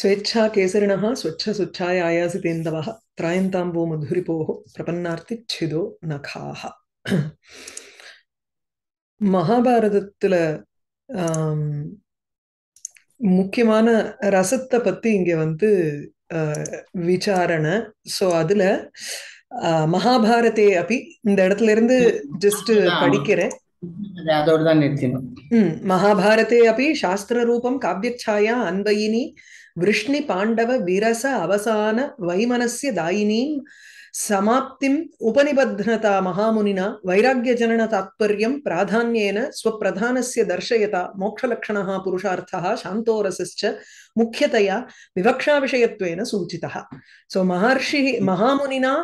ஸ்வேச்சா கேசரிணா ஸ்வச்ச சுச்சாய ஆயாசிதேந்தவா திராயந்தாம்போ மதுரிபோக பிரபன்னார்த்தி சிதோ நகாக மகாபாரதத்துல முக்கியமான ரசத்தை பத்தி இங்க வந்து விசாரணை ஸோ அதுல மகாபாரதே அப்படி இந்த இடத்துல இருந்து ஜஸ்ட் படிக்கிறேன் மகாபாரதே அப்படி சாஸ்திர ரூபம் காவியச்சாயா அன்பயினி விருஷ்ணி பாண்டவ விரச அவசான வைமனசிய தாயினீம் சமாப்திம் உபனிபத்னதா மகாமுனினா வைராக்கிய ஜனன தாத்பரியம் பிராதான்யேன ஸ்வப்பிரதானசிய தர்ஷயதா மோக்ஷலக்ஷணா புருஷார்த்தா சாந்தோரசிச்ச முக்கியதையா விவக்ஷா விஷயத்துவேன சூச்சிதா சோ மகர்ஷி மகாமுனினா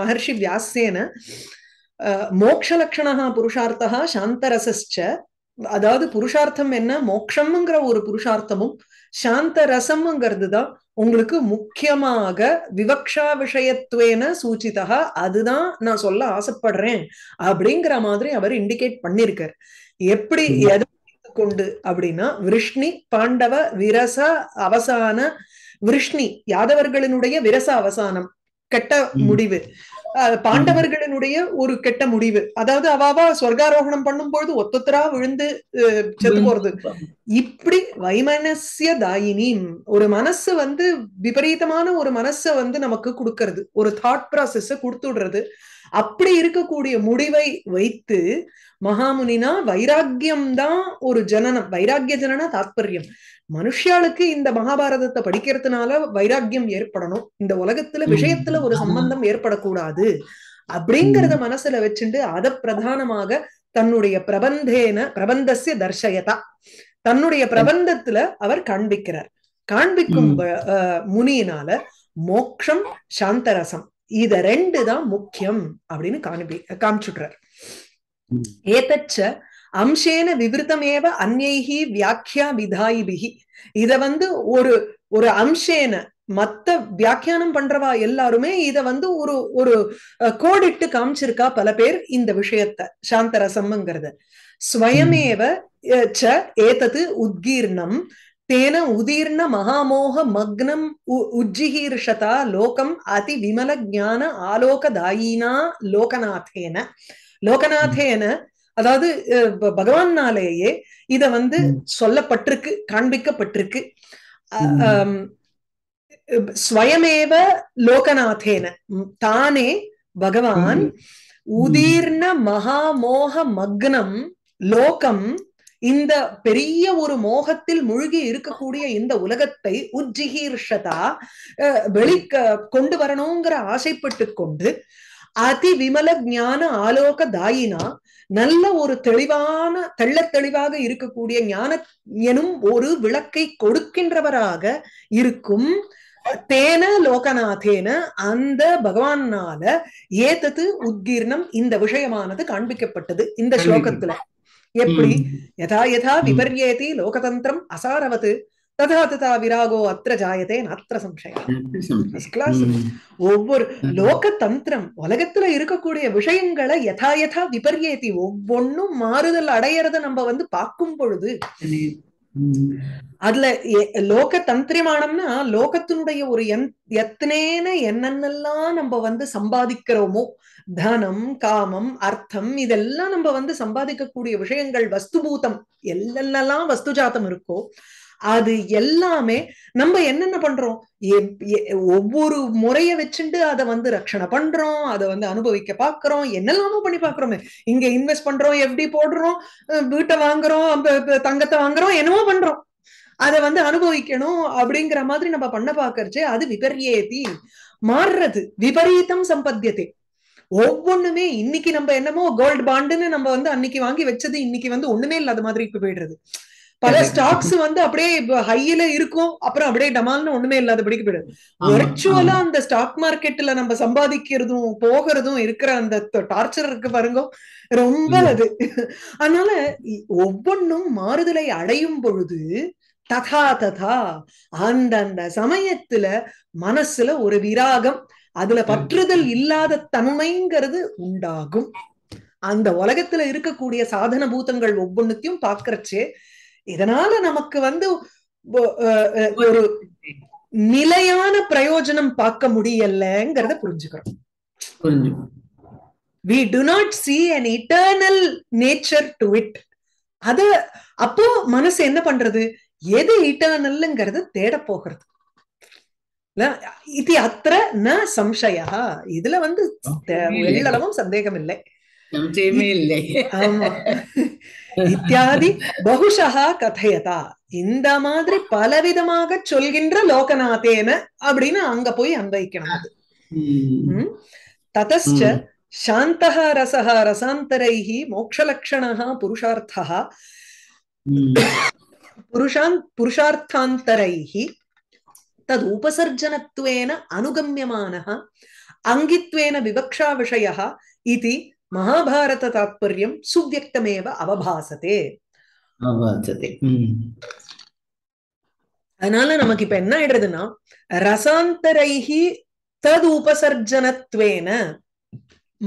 மகர்ஷி வியாசேன மோக்ஷலக்ஷணா புருஷார்த்தா சாந்தரசிச்ச அதாவது புருஷார்த்தம் என்ன மோக்ஷம்ங்கிற ஒரு புருஷார்த்தமும் சாந்த ரசம்ங்கிறது தான் உங்களுக்கு முக்கியமாக விவக்ஷா விஷயத்துவேன சூச்சிதா அதுதான் நான் சொல்ல ஆசைப்படுறேன் அப்படிங்கிற மாதிரி அவர் இண்டிகேட் பண்ணிருக்கார் எப்படி எது கொண்டு அப்படின்னா விருஷ்ணி பாண்டவ விரச அவசான விருஷ்ணி யாதவர்களினுடைய விரச அவசானம் கெட்ட முடிவு பாண்டவர்களினுடைய ஒரு கெட்ட முடிவு அதாவது அவாவா பண்ணும் பண்ணும்போது ஒத்தொத்தரா விழுந்து செத்து போறது இப்படி வைமனசிய தாயினி ஒரு மனசு வந்து விபரீதமான ஒரு மனசை வந்து நமக்கு கொடுக்கறது ஒரு தாட் ப்ராசஸ கொடுத்து விடுறது அப்படி இருக்கக்கூடிய முடிவை வைத்து மகாமுனினா வைராக்கியம் தான் ஒரு ஜனனம் வைராக்கிய ஜனனா தாத்பரியம் மனுஷியாளுக்கு இந்த மகாபாரதத்தை படிக்கிறதுனால வைராக்கியம் ஏற்படணும் இந்த உலகத்துல விஷயத்துல ஒரு சம்பந்தம் ஏற்படக்கூடாது அப்படிங்கறத மனசுல வச்சுட்டு அத பிரதானமாக தன்னுடைய பிரபந்தேன பிரபந்தசிய தர்ஷயதா தன்னுடைய பிரபந்தத்துல அவர் காண்பிக்கிறார் காண்பிக்கும் முனியினால மோக்ஷம் சாந்தரசம் இத ரெண்டு தான் முக்கியம் அப்படின்னு காண்பி காமிச்சுடுறார் ஏதச்ச அம்சேன விவருத்தமேவ அந்நைகி வியாக்கியா விதாயிபிகி இத வந்து ஒரு ஒரு அம்சேன மத்த வியாக்கியானம் பண்றவா எல்லாருமே இத வந்து ஒரு ஒரு கோடிட்டு காமிச்சிருக்கா பல பேர் இந்த விஷயத்த சாந்தரசம்ங்கிறத ஸ்வயமேவ ச ஏதது உத்கீர்ணம் தேன உதீர்ண மகாமோக மக்னம் உஜ்ஜிகீர்ஷதா லோகம் அதி விமல ஜான ஆலோகதாயினா லோகநாதேன லோகநாதேன அதாவது பகவான்னாலேயே இத வந்து சொல்லப்பட்டிருக்கு காண்பிக்கப்பட்டிருக்கு ஸ்வயமேவ லோகநாதேன தானே பகவான் உதீர்ண மகாமோக மக்னம் லோகம் இந்த பெரிய ஒரு மோகத்தில் மூழ்கி இருக்கக்கூடிய இந்த உலகத்தை உஜிகீர்ஷதா வெளி கொண்டு வரணுங்கிற ஆசைப்பட்டு கொண்டு அதி விமல ஞான ஆலோக தாயினா நல்ல ஒரு தெளிவான தெள்ள தெளிவாக இருக்கக்கூடிய ஞான எனும் ஒரு விளக்கை கொடுக்கின்றவராக இருக்கும் தேன லோகநாதேன அந்த பகவானால ஏத்தது உத்கீர்ணம் இந்த விஷயமானது காண்பிக்கப்பட்டது இந்த ஸ்லோகத்துல எப்படி யதா யதா விபர்யேதி லோகதந்திரம் அசாரவது ததா ததா விராகோ அத்த ஜாயதே சம்சயம் ஒவ்வொரு லோக தந்திரம் உலகத்துல இருக்கக்கூடிய விஷயங்களை யதா யதா விபரியேதி ஒவ்வொன்னும் மாறுதல் அடையறத நம்ம வந்து பார்க்கும் பொழுது அதுல லோக தந்திரமானம்னா லோகத்தினுடைய ஒரு எத்தனேன என்னென்னலாம் நம்ம வந்து சம்பாதிக்கிறோமோ தனம் காமம் அர்த்தம் இதெல்லாம் நம்ம வந்து சம்பாதிக்கக்கூடிய விஷயங்கள் வஸ்துபூதம் எல்லாம் வஸ்துஜாத்தம் இருக்கோ அது எல்லாமே நம்ம என்னென்ன பண்றோம் ஒவ்வொரு முறைய வச்சுட்டு அதை வந்து ரட்சணை பண்றோம் அதை வந்து அனுபவிக்க பாக்குறோம் என்னெல்லாமோ பண்ணி பாக்குறோமே இங்க இன்வெஸ்ட் பண்றோம் எப்படி போடுறோம் வீட்டை வாங்குறோம் தங்கத்தை வாங்குறோம் என்னமோ பண்றோம் அதை வந்து அனுபவிக்கணும் அப்படிங்கிற மாதிரி நம்ம பண்ண பாக்குறச்சே அது விபரியேதி மாறுறது விபரீதம் சம்பத்தியத்தை ஒவ்வொண்ணுமே இன்னைக்கு நம்ம என்னமோ கோல்டு பாண்டுன்னு நம்ம வந்து அன்னைக்கு வாங்கி வச்சது இன்னைக்கு வந்து ஒண்ணுமே இல்லாத மாதிரி இப்ப போயிடுறது பல ஸ்டாக்ஸ் வந்து அப்படியே ஹையில இருக்கும் அப்புறம் அப்படியே டமால்னு ஒண்ணுமே இல்லாதபடிக்கு போயிடும் வர்ச்சுவலா அந்த ஸ்டாக் மார்க்கெட்ல நம்ம சம்பாதிக்கிறதும் போகிறதும் இருக்கிற அந்த டார்ச்சர் இருக்கு பாருங்க ரொம்ப அது அதனால ஒவ்வொன்றும் மாறுதலை அடையும் பொழுது ததா ததா அந்தந்த சமயத்துல மனசுல ஒரு விராகம் அதுல பற்றுதல் இல்லாத தன்மைங்கிறது உண்டாகும் அந்த உலகத்துல இருக்கக்கூடிய சாதன பூதங்கள் ஒவ்வொன்னுத்தையும் பாக்குறச்சே இதனால நமக்கு வந்து ஒரு நிலையான பிரயோஜனம் பார்க்க முடியலங்கிறத புரிஞ்சுக்கிறோம் we do not see an eternal nature to it அத அப்போ மனசு என்ன பண்றது எது இட்டர்னல்ங்கிறத தேட போகிறது இது அத்த ந சம்சயா இதுல வந்து எள்ளளவும் சந்தேகம் இல்லை संशयमे இல்லை ஆமா இத்தியாதி பகுஷா கதையதா இந்த மாதிரி பலவிதமாக சொல்கின்ற லோகநாதேன அப்படின்னு அங்க போய் அன்வைக்கணும் அது ததச்ச சாந்தः ரசः ரசாந்தரைः மோட்சலக்ஷணः புருஷார்த்தः புருஷான் புருஷார்த்தாந்தரைः தது உபசர்ஜனத்துவேன அனுகமியமானः அங்கித்வேன விவக்ஷா விஷயः இது மகாபாரத தாத்பரியம் சுவ்யக்தமேவ அவபாசதே அதனால நமக்கு இப்ப என்ன ஆயிடுறதுன்னா ரசாந்தரைகி தது உபசர்ஜனத்வேன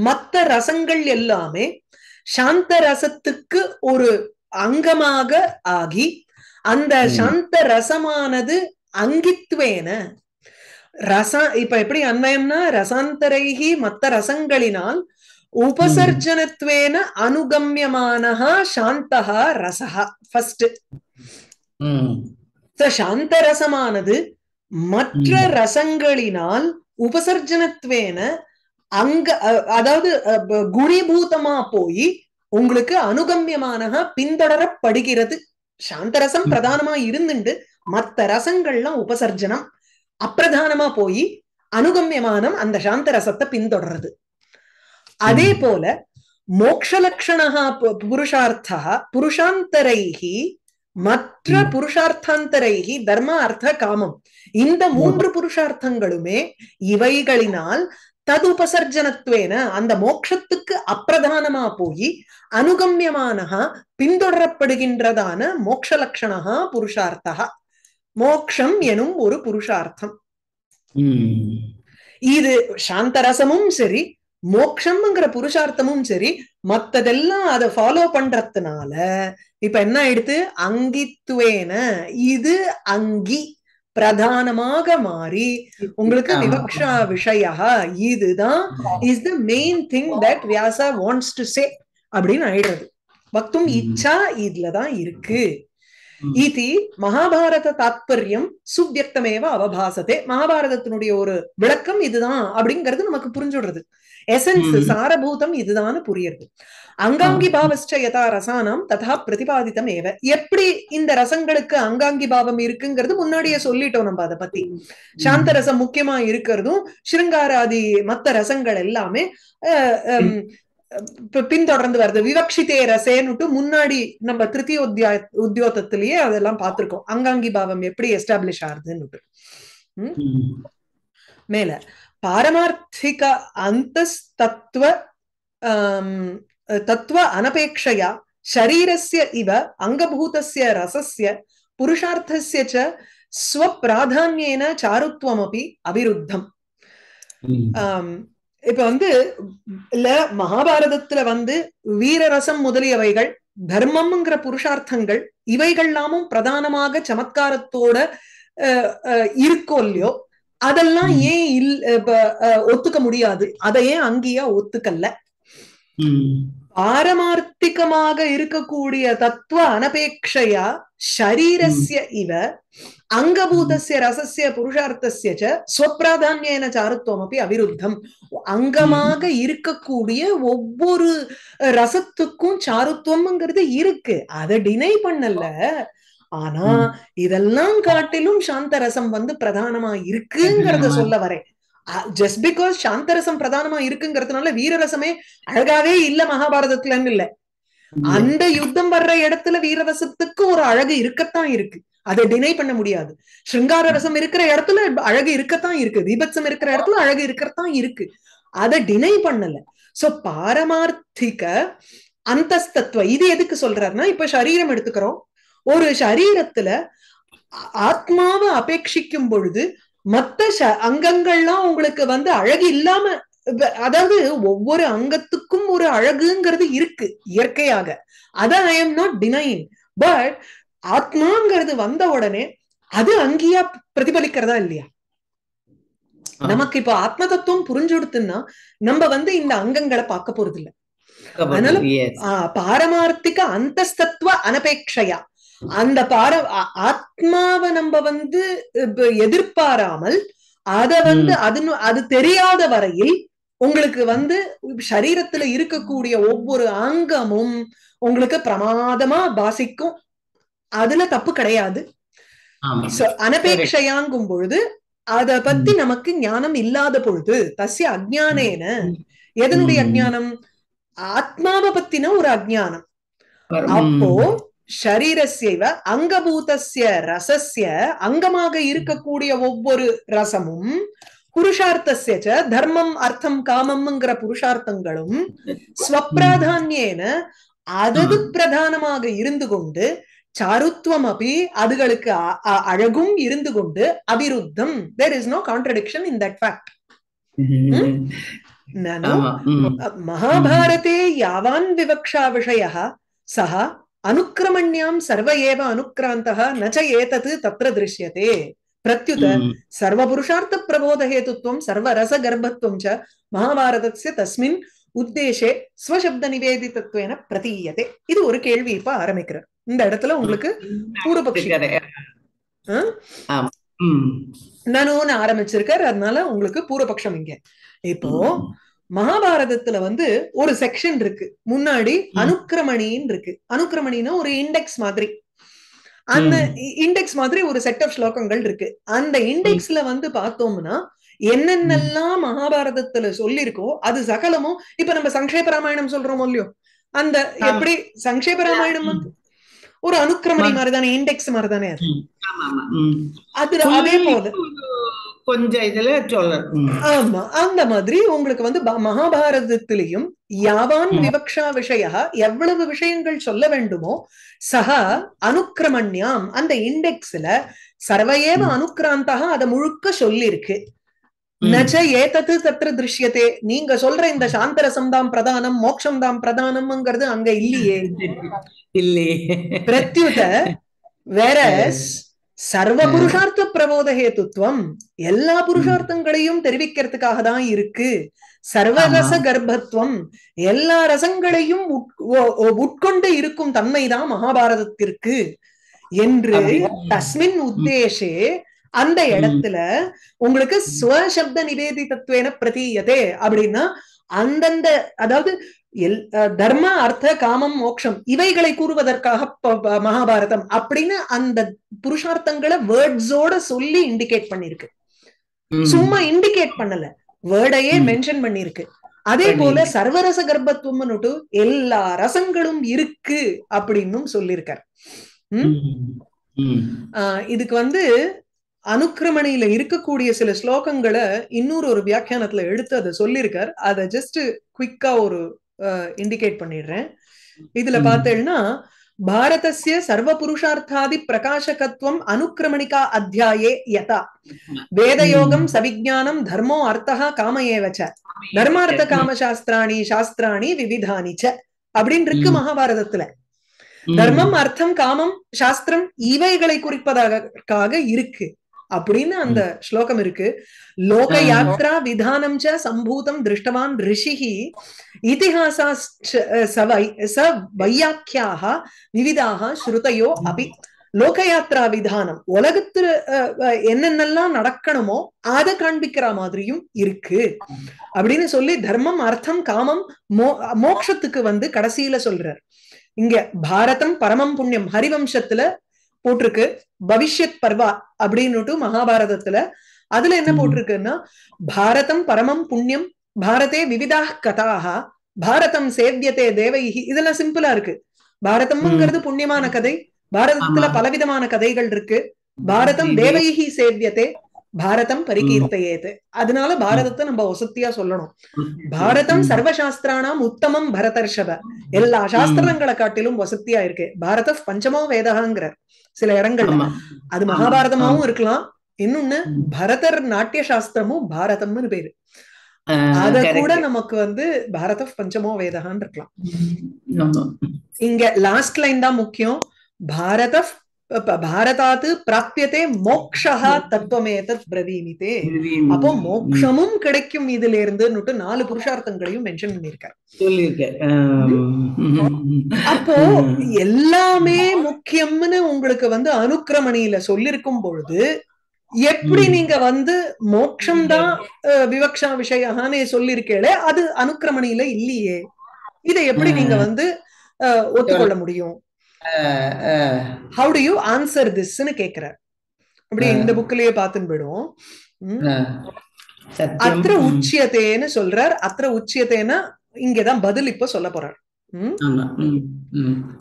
மத்த ரசங்கள் எல்லாமே சாந்த ரசத்துக்கு ஒரு அங்கமாக ஆகி அந்த சாந்த ரசமானது அங்கித்வேன ரச இப்ப எப்படி அன்வயம்னா ரசாந்தரைகி மத்த ரசங்களினால் உபசர்ஜனத்வேன அனுகமியமான சாந்தஹ ரசஹ ஃபர்ஸ்ட் சாந்த ரசமானது மற்ற ரசங்களினால் உபசர்ஜனத்வேன அங்க அதாவது குணிபூதமா போய் உங்களுக்கு அனுகமியமானஹ பின்தொடரப்படுகிறது சாந்த ரசம் பிரதானமா இருந்துண்டு மத்த ரசங்கள்லாம் உபசர்ஜனம் அப்பிரதானமா போய் அனுகமியமானம் அந்த சாந்த ரசத்தை பின்தொடர்றது அதே போல மோக்ஷலக்ஷணா புருஷார்த்த புருஷாந்தரைகி மற்ற புருஷார்த்தாந்தரைகி தர்ம அர்த்த காமம் இந்த மூன்று புருஷார்த்தங்களுமே இவைகளினால் தது உபசர்ஜனத்வேன அந்த மோட்சத்துக்கு அப்பிரதானமா போய் அனுகமியமான பின்தொடரப்படுகின்றதான மோக்ஷ லட்சணா புருஷார்த்தா மோக்ஷம் எனும் ஒரு புருஷார்த்தம் இது சாந்தரசமும் சரி மோக்ஷம்ங்கிற புருஷார்த்தமும் சரி மத்ததெல்லாம் அதை ஃபாலோ பண்றதுனால இப்ப என்ன ஆயிடுத்து அங்கித்துவேன இது அங்கி பிரதானமாக மாறி உங்களுக்கு விவக்ஷா விஷய இதுதான் is the main thing that Vyasa wants to say அப்படின்னு ஆயிடுறது பக்தும் இச்சா இதுலதான் இருக்கு இது மகாபாரத தாத்பரியம் சுவியக்தமேவ அவபாசத்தை மகாபாரதத்தினுடைய ஒரு விளக்கம் இதுதான் அப்படிங்கிறது நமக்கு புரிஞ்சுடுறது எசன்ஸ் சாரபூதம் இதுதான் புரியுது அங்காங்கி பாவஸ்ட யதா ரசானம் ததா பிரதிபாதித்தம் ஏவ எப்படி இந்த ரசங்களுக்கு அங்காங்கி பாவம் இருக்குங்கிறது முன்னாடியே சொல்லிட்டோம் நம்ம அதை பத்தி சாந்த ரசம் முக்கியமா இருக்கிறதும் ஸ்ருங்காராதி மத்த ரசங்கள் எல்லாமே பின்தொடர்ந்து வருது விவக்ஷிதே ரசேன்னுட்டு முன்னாடி நம்ம திருத்திய உத்தியா உத்தியோகத்திலேயே அதெல்லாம் பார்த்திருக்கோம் அங்காங்கி பாவம் எப்படி எஸ்டாப்ளிஷ் ஆகுதுன்னு மேல பாரமார்த்திக அந்த தத்துவ அனபேட்சையா சரீரஸ்ய இவ அங்கபூதஸ்ய ரசஸ்ய புருஷார்த்தசிய ச ஸ்வப்பிராதான்யேன சாருத்வமபி அபிருத்தம் இப்ப வந்து இல்ல மகாபாரதத்துல வந்து வீரரசம் முதலியவைகள் தர்மம்ங்கிற புருஷார்த்தங்கள் இவைகள்லாமும் பிரதானமாக சமத்காரத்தோட இருக்கோ இல்லையோ அதெல்லாம் ஏன் இல் ஒத்துக்க முடியாது அதையே ஏன் அங்கேயா ஒத்துக்கல்ல பாரமார்த்திகமாக இருக்கக்கூடிய தத்துவ அனபேட்சையா சரீரஸ்ய இவ அங்கபூதசிய ரசசிய புருஷார்த்தசிய சொப்பிராதான்யன சாருத்துவம் அப்படி அவிருத்தம் அங்கமாக இருக்கக்கூடிய ஒவ்வொரு ரசத்துக்கும் சாருத்துவம்ங்கிறது இருக்கு அதை டினை பண்ணல ஆனா இதெல்லாம் காட்டிலும் சாந்த ரசம் வந்து பிரதானமா இருக்குங்கிறத சொல்ல வரேன் ஜஸ்ட் பிகாஸ் சாந்தரசம் பிரதானமா இருக்குங்கிறதுனால வீரரசமே அழகாவே இல்ல மகாபாரதத்துலன்னு இல்ல அந்த யுத்தம் வர்ற இடத்துல வீரரசத்துக்கு ஒரு அழகு இருக்கத்தான் இருக்கு அதை டினை பண்ண முடியாது ஸ்ருங்கார ரசம் இருக்கிற இடத்துல அழகு இருக்கத்தான் இருக்கு தீபத்சம் இருக்கிற இடத்துல அழகு இருக்கத்தான் இருக்கு அதை டினை பண்ணல சோ பாரமார்த்திக அந்தஸ்தத்துவ இது எதுக்கு சொல்றாருன்னா இப்ப சரீரம் எடுத்துக்கிறோம் ஒரு சரீரத்துல ஆத்மாவை அபேட்சிக்கும் பொழுது மத்த அங்கங்கள்லாம் உங்களுக்கு வந்து அழகு இல்லாம அதாவது ஒவ்வொரு அங்கத்துக்கும் ஒரு அழகுங்கிறது இருக்கு இயற்கையாக அத I am not denying but ஆத்மாங்கிறது வந்த உடனே அது அங்கேயா பிரதிபலிக்கிறதா இல்லையா நமக்கு இப்ப ஆத்ம தத்துவம் புரிஞ்சுடுத்துன்னா நம்ம வந்து இந்த அங்கங்களை பார்க்க போறது இல்லை அதனால பாரமார்த்திக அந்தஸ்தத்துவ அனபேட்சையா அந்த பார ஆத்மாவை நம்ம வந்து எதிர்பாராமல் அத வந்து அது அது தெரியாத வரையில் உங்களுக்கு வந்து சரீரத்துல இருக்கக்கூடிய ஒவ்வொரு அங்கமும் உங்களுக்கு பிரமாதமா பாசிக்கும் அதுல தப்பு கிடையாது அனபேட்சையாங்கும் பொழுது அத பத்தி நமக்கு ஞானம் இல்லாத பொழுது தசிய அஜானேன எதனுடைய அஜானம் ஆத்மாவை பத்தின ஒரு அஜானம் அப்போ ஷரீரஸ்யவ அங்கபூதஸ்ய ரசஸ்ய அங்கமாக இருக்கக்கூடிய ஒவ்வொரு ரசமும் புருஷார்த்தசிய தர்மம் அர்த்தம் காமம்ங்கிற புருஷார்த்தங்களும் ஸ்வப்பிராதான்யேன அதது பிரதானமாக இருந்து கொண்டு சாருத்வம் அப்படி அதுகளுக்கு அழகும் இருந்து கொண்டு அபிருத்தம் there is no contradiction in that fact மகாபாரதே யாவான் விவக்ஷா விஷய சஹா அனுக்கிரமண்யாம் சர்வ ஏவ அனுக்கிராந்தக நச்ச ஏதத்து தத்திர திருஷ்யதே பிரத்யுத சர்வபுருஷார்த்த பிரபோத ஹேதுத்வம் சர்வரச கர்ப்பத்வம் ச மகாபாரதஸ்ய தஸ்மின் உத்தேசே ஸ்வசப்த நிவேதிதத்துவன பிரதீயதே இது ஒரு கேள்வி இப்ப ஆரம்பிக்கிறார் இந்த இடத்துல உங்களுக்கு பூர்வபக்ஷி நனுன்னு ஆரம்பிச்சிருக்கார் அதனால உங்களுக்கு பூர்வபக்ஷம் இங்க இப்போ மகாபாரதத்துல வந்து ஒரு செக்ஷன் இருக்கு முன்னாடி அனுக்கிரமணின்னு இருக்கு அனுக்கிரமணின்னா ஒரு இண்டெக்ஸ் மாதிரி அந்த இண்டெக்ஸ் மாதிரி ஒரு செட் ஆஃப் ஸ்லோகங்கள் இருக்கு அந்த இண்டெக்ஸ்ல வந்து பார்த்தோம்னா என்னென்னலாம் மகாபாரதத்துல சொல்லியிருக்கோ அது சகலமும் இப்ப நம்ம சங்கேப ராமாயணம் சொல்றோமோ இல்லையோ அந்த எப்படி சங்கேப ராமாயணம் வந்து ஒரு அனுக்கிரமணி மாதிரிதானே இண்டெக்ஸ் மாதிரிதானே அது அதே போல கொஞ்சம் இதுல சொல்லணும் ஆமா அந்த மாதிரி உங்களுக்கு வந்து மகாபாரதத்திலையும் யாவான் விவக்ஷா விஷய எவ்வளவு விஷயங்கள் சொல்ல வேண்டுமோ சஹா அனுக்கிரமண்யாம் அந்த இண்டெக்ஸ்ல சர்வையேவ அனுக்கிராந்தா அதை முழுக்க சொல்லிருக்கு நச்ச ஏதத்து சத்திர திருஷ்யத்தே நீங்க சொல்ற இந்த சாந்தரசம் தான் பிரதானம் மோட்சம் தான் பிரதானம்ங்கிறது அங்க இல்லையே இல்லையே பிரத்யுத வேற சர்வ புருஷார்த்த பிரபோத ஹேத்துவம் எல்லா புருஷார்த்தங்களையும் தெரிவிக்கிறதுக்காக தான் இருக்கு சர்வரச கர்ப்பத்துவம் எல்லா ரசங்களையும் உட்கொண்டு இருக்கும் தன்மைதான் மகாபாரதத்திற்கு என்று தஸ்மின் உத்தேசே அந்த இடத்துல உங்களுக்கு ஸ்வசப்த தத்துவன பிரதீயதே அப்படின்னா அந்தந்த அதாவது எல் தர்ம அர்த்த காமம் மோக்ஷம் இவைகளை கூறுவதற்காக மகாபாரதம் அப்படின்னு அந்த புருஷார்த்தங்களை வேர்ட்ஸோட சொல்லி இண்டிகேட் பண்ணிருக்கு சும்மா இண்டிகேட் பண்ணல வேர்டையே மென்ஷன் பண்ணிருக்கு அதே போல சர்வரச கர்ப்பத்துவம்னுட்டு எல்லா ரசங்களும் இருக்கு அப்படின்னும் சொல்லியிருக்கார் இதுக்கு வந்து அனுக்கிரமணியில இருக்கக்கூடிய சில ஸ்லோகங்களை இன்னொரு ஒரு வியாக்கியானத்துல எடுத்து அதை சொல்லியிருக்கார் அதை ஜஸ்ட் குயிக்கா ஒரு இண்டிகேட் பண்ணிடுறேன் இதுல பார்த்தேன்னா பாரதசிய சர்வ புருஷார்த்தாதி பிரகாசகத்துவம் அனுக்கிரமணிகா அத்தியாயே யதா வேதயோகம் சவிஜானம் தர்மோ அர்த்தா காம ஏவச்ச தர்மார்த்த காம சாஸ்திராணி சாஸ்திராணி விவிதானி ச அப்படின்னு இருக்கு மகாபாரதத்துல தர்மம் அர்த்தம் காமம் சாஸ்திரம் இவைகளை குறிப்பதாக இருக்கு அப்படின்னு அந்த ஸ்லோகம் இருக்கு லோக யாத்ரா விதானம் ச சம்பூதம் திருஷ்டவான் ரிஷிஹி இதிஹாசா ச வையாக்கியாக விவிதாக ஸ்ருதையோ அபி லோகயாத்ரா விதானம் உலகத்துல என்னென்னலாம் நடக்கணுமோ அதை காண்பிக்கிற மாதிரியும் இருக்கு அப்படின்னு சொல்லி தர்மம் அர்த்தம் காமம் மோ மோக்ஷத்துக்கு வந்து கடைசியில சொல்றார் இங்க பாரதம் பரமம் புண்ணியம் ஹரிவம்சத்துல போட்டிருக்கு பவிஷ்யத் பர்வா அப்படின்னுட்டு மகாபாரதத்துல அதுல என்ன போட்டிருக்குன்னா பாரதம் பரமம் புண்ணியம் பாரதே விவிதா கதாக பாரதம் சேவியத்தே தேவைகி இதெல்லாம் சிம்பிளா இருக்கு பாரதம்ங்கிறது புண்ணியமான கதை பாரதத்துல பலவிதமான கதைகள் இருக்கு பாரதம் தேவைகி சேவியத்தே பாரதம் பரிகீர்த்தையேது அதனால பாரதத்தை நம்ம ஒசத்தியா சொல்லணும் பாரதம் சர்வசாஸ்திரானாம் உத்தமம் பரதர்ஷவ எல்லா சாஸ்திரங்களை காட்டிலும் வசத்தியா இருக்கு பாரத பஞ்சமோ வேதகாங்கிறார் சில இடங்கள் அது மகாபாரதமாவும் இருக்கலாம் இன்னொன்னு பரதர் நாட்டிய சாஸ்திரமும் பாரதம்னு பேரு அத கூட நமக்கு வந்து பாரத பஞ்சமோ வேதகான்னு இருக்கலாம் இங்க லாஸ்ட் லைன் தான் முக்கியம் பாரத பாரதாத்து பிராப்தியதே மோக்ஷா தத்துவமேதத் பிரதீமிதே அப்போ மோக்ஷமும் கிடைக்கும் இதுல இருந்துன்னுட்டு நாலு புருஷார்த்தங்களையும் மென்ஷன் பண்ணிருக்காரு அப்போ எல்லாமே முக்கியம்னு உங்களுக்கு வந்து அனுக்கிரமணியில சொல்லிருக்கும் பொழுது எப்படி நீங்க வந்து மோக்ஷம் தான் விவக்ஷா விஷயான்னு சொல்லியிருக்கேளே அது அனுக்கிரமணியில இல்லையே இதை எப்படி நீங்க வந்து ஒத்துக்கொள்ள முடியும் ஹவு டு யூ ஆன்சர் திஸ்ன்னு கேக்குறார் அப்படி இந்த புக்லயே பாத்துன்னு போயிடுவோம் அத்திர உச்சியத்தேன்னு சொல்றார் அத்திர உச்சியத்தேன்னா இங்கதான் பதில் இப்ப சொல்ல போறார்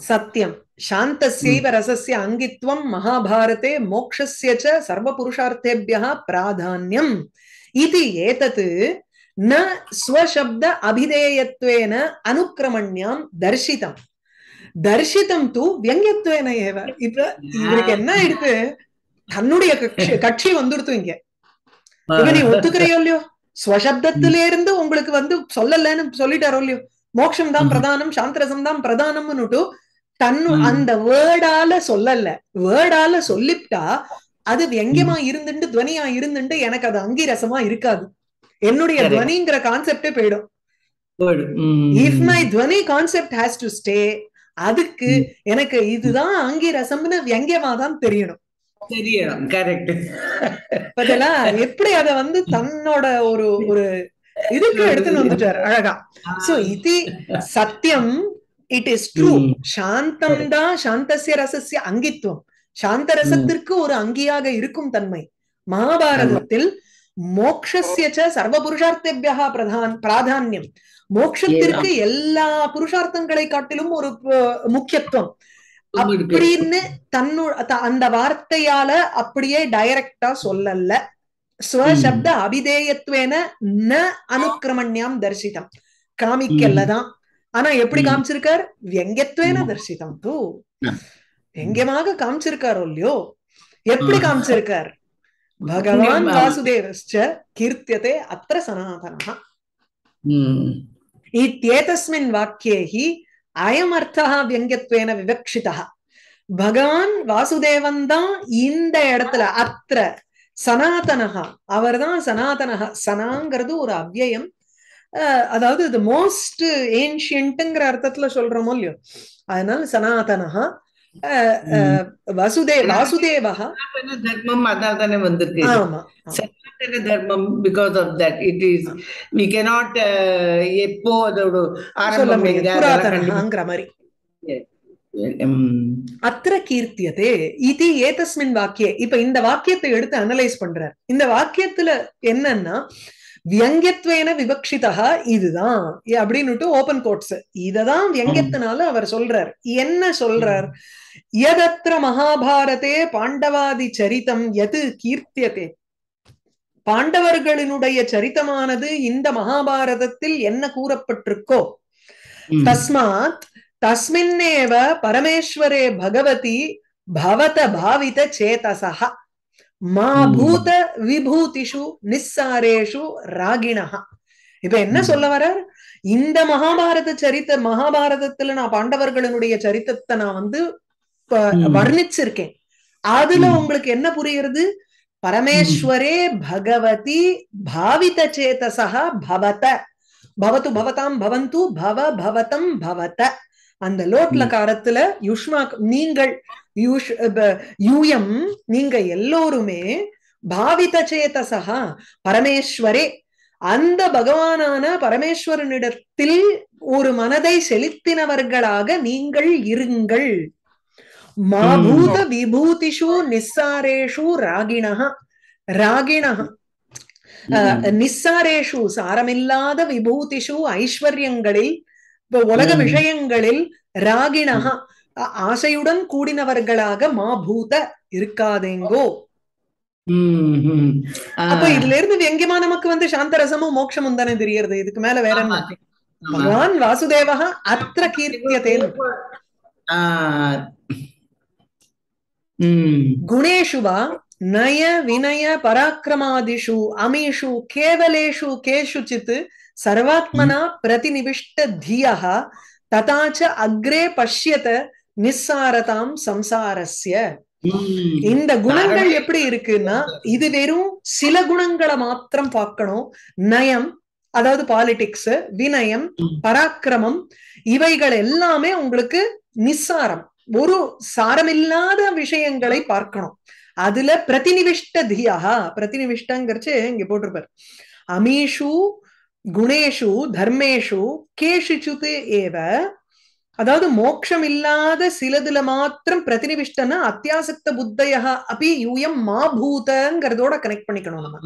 சத்தியம் சாந்தசைவ ரசஸ்ய அங்கித்வம் மகாபாரதே மோக்ஷஸ்ய ச சர்வ புருஷார்த்தேபியா பிராதான்யம் இது ஏதத்து ந ஸ்வசப்த அபிதேயத்வேன அனுக்கிரமண்யாம் தர்சிதம் தர்ஷிதம் தூ வியங்கியத்துவன ஏவ இப்ப இவருக்கு என்ன ஆயிடுது தன்னுடைய கட்சி கட்சி வந்துடுத்து இங்க இவ நீ ஒத்துக்கிறையோ இல்லையோ ஸ்வசப்தத்தில இருந்து உங்களுக்கு வந்து சொல்லலன்னு சொல்லிட்டாரோ இல்லையோ மோட்சம் தான் mm-hmm. பிரதானம் சாந்தரசம் தான் பிரதானம்னுட்டு தன்னு mm-hmm. அந்த வேர்டால சொல்லல வேர்டால சொல்லிப்டா அது வியங்கியமா mm-hmm. இருந்துட்டு துவனியா இருந்துட்டு எனக்கு அது அங்கீரசமா இருக்காது என்னுடைய துவனிங்கிற கான்செப்டே போயிடும் இஃப் மை துவனி கான்செப்ட் ஹேஸ் டு ஸ்டே அதுக்கு எனக்கு இதுதான் அங்கே ரசம்னு வியங்கியமா தான் தெரியணும் தெரியணும் கரெக்ட் எப்படி அத வந்து தன்னோட ஒரு ஒரு இதுக்கு எடுத்துன்னு வந்துட்டார் அழகா சோ இது சத்தியம் இட் இஸ் ட்ரூ சாந்தம் தான் சாந்தசிய ரசசிய அங்கித்துவம் சாந்த ரசத்திற்கு ஒரு அங்கியாக இருக்கும் தன்மை மகாபாரதத்தில் மோக்ஷஸ்ய சர்வ புருஷார்த்தேபியா பிரதான் பிராதான்யம் மோட்சத்திற்கு எல்லா புருஷார்த்தங்களை காட்டிலும் ஒரு முக்கியத்துவம் அப்படின்னு தன்னு அந்த வார்த்தையால அப்படியே டைரக்டா சொல்லல ஸ்வசப்த அபிதேயத்துவேன ந அனுக்கிரமண்யாம் தரிசிதம் காமிக்கல்லதான் ஆனா எப்படி காமிச்சிருக்கார் வெங்கத்வேன தரிசிதம் தூ வெங்கமாக காமிச்சிருக்காரோ இல்லையோ எப்படி காமிச்சிருக்கார் பகவான் வாசுதேவஸ்ச கீர்த்தியதே அத்த சனாதனா இத்தியேதஸ்மின் அயம் அயமர்த்தா வியங்கத்வேன விவக்ஷிதா பகவான் வாசுதேவன் தான் இந்த இடத்துல அத்திர சனாதனகா அவர் தான் சனாதனகா சனாங்கிறது ஒரு அவ்வயம் அதாவது இது மோஸ்ட் ஏன்ஷியன்ட்ங்கிற அர்த்தத்துல சொல்றோமோ இல்லையோ அதனால சனாதனகா வசுதே வாசுதேவா தர்மம் அதான் தானே வந்திருக்கு தர்மம் because of that it is we cannot எப்போ அதோட ஆரம்பம்ங்கிற மாதிரி um, அத்திர கீர்த்தியதே இது ஏதஸ்மின் வாக்கிய இப்ப இந்த வாக்கியத்தை எடுத்து அனலைஸ் பண்றார் இந்த வாக்கியத்துல என்னன்னா வியங்கியத்வேன விபக்ஷிதா இதுதான் அப்படின்னுட்டு ஓபன் கோட்ஸ் இததான் வியங்கியத்தினால அவர் சொல்றார் என்ன சொல்றார் எதத்திர மகாபாரதே பாண்டவாதி சரிதம் எது கீர்த்தியதே பாண்டவர்களினுடைய சரித்தமானது இந்த மகாபாரதத்தில் என்ன கூறப்பட்டிருக்கோ தஸ்மாத் தஸ்மின்னேவ பரமேஸ்வரே பகவதி பவத பாவித சேதசா மா பூத விபூதிஷு நிஸ்ஸாரேஷு ராகிணா இப்ப என்ன சொல்ல வர்றார் இந்த மகாபாரத சரித்த மகாபாரதத்துல நான் பாண்டவர்களினுடைய சரித்தத்தை நான் வந்து வர்ணிச்சிருக்கேன் அதுல உங்களுக்கு என்ன புரியுறது பரமேஸ்வரே பகவதி பாவித சேதசா பவத பவத்து பவதாம் பவந்து பவ பவதம் பவத அந்த லோட்ல காரத்துல யுஷ்மா நீங்கள் யூஷ் யூயம் நீங்க எல்லோருமே பாவித சேதசா பரமேஸ்வரே அந்த பகவானான பரமேஸ்வரனிடத்தில் ஒரு மனதை செலுத்தினவர்களாக நீங்கள் இருங்கள் பூத விபூதிஷு நிஸ்ஸாரேஷு ராகிணஹ ராகிணஹ நிஸ்ஸாரேஷு சாரமில்லாத விபூதிஷு ஐஸ்வர்யங்களில் உலக விஷயங்களில் ராகிணஹ ஆசையுடன் கூடினவர்களாக மா பூத இருக்காதேங்கோ அப்ப இதுல இருந்து வெங்கியமா நமக்கு வந்து சாந்தரசமும் மோட்சமும் தானே தெரியறது இதுக்கு மேல வேற என்ன பகவான் வாசுதேவா அத்திர கீர்த்தியதே குணேஷு வா நய வினய பராக்கிரமாதிஷு அமீஷு கேவலேஷு கேஷுச்சித் சர்வாத்மனா பிரதிநிவிஷ்ட தியா ததாச்ச அக்ரே பஷ்யத நிஸ்ஸாரதாம் சம்சாரஸ்ய இந்த குணங்கள் எப்படி இருக்குன்னா இது வெறும் சில குணங்களை மாத்திரம் பார்க்கணும் நயம் அதாவது பாலிடிக்ஸ் வினயம் பராக்கிரமம் இவைகள் எல்லாமே உங்களுக்கு நிசாரம் ஒரு சாரமில்லாத விஷயங்களை பார்க்கணும் அதுல பிரதிநிவிஷ்ட தியா பிரதிநிவிஷ்டங்கிறச்சு இங்க போட்டிருப்பார் அமீஷு குணேஷு தர்மேஷு கேஷிச்சுது ஏவ அதாவது மோட்சம் இல்லாத சிலதுல மாத்திரம் பிரதிநிவிஷ்டனா அத்தியாசத்த புத்தையா அப்படி யூயம் மாபூதங்கிறதோட கனெக்ட் பண்ணிக்கணும் நம்ம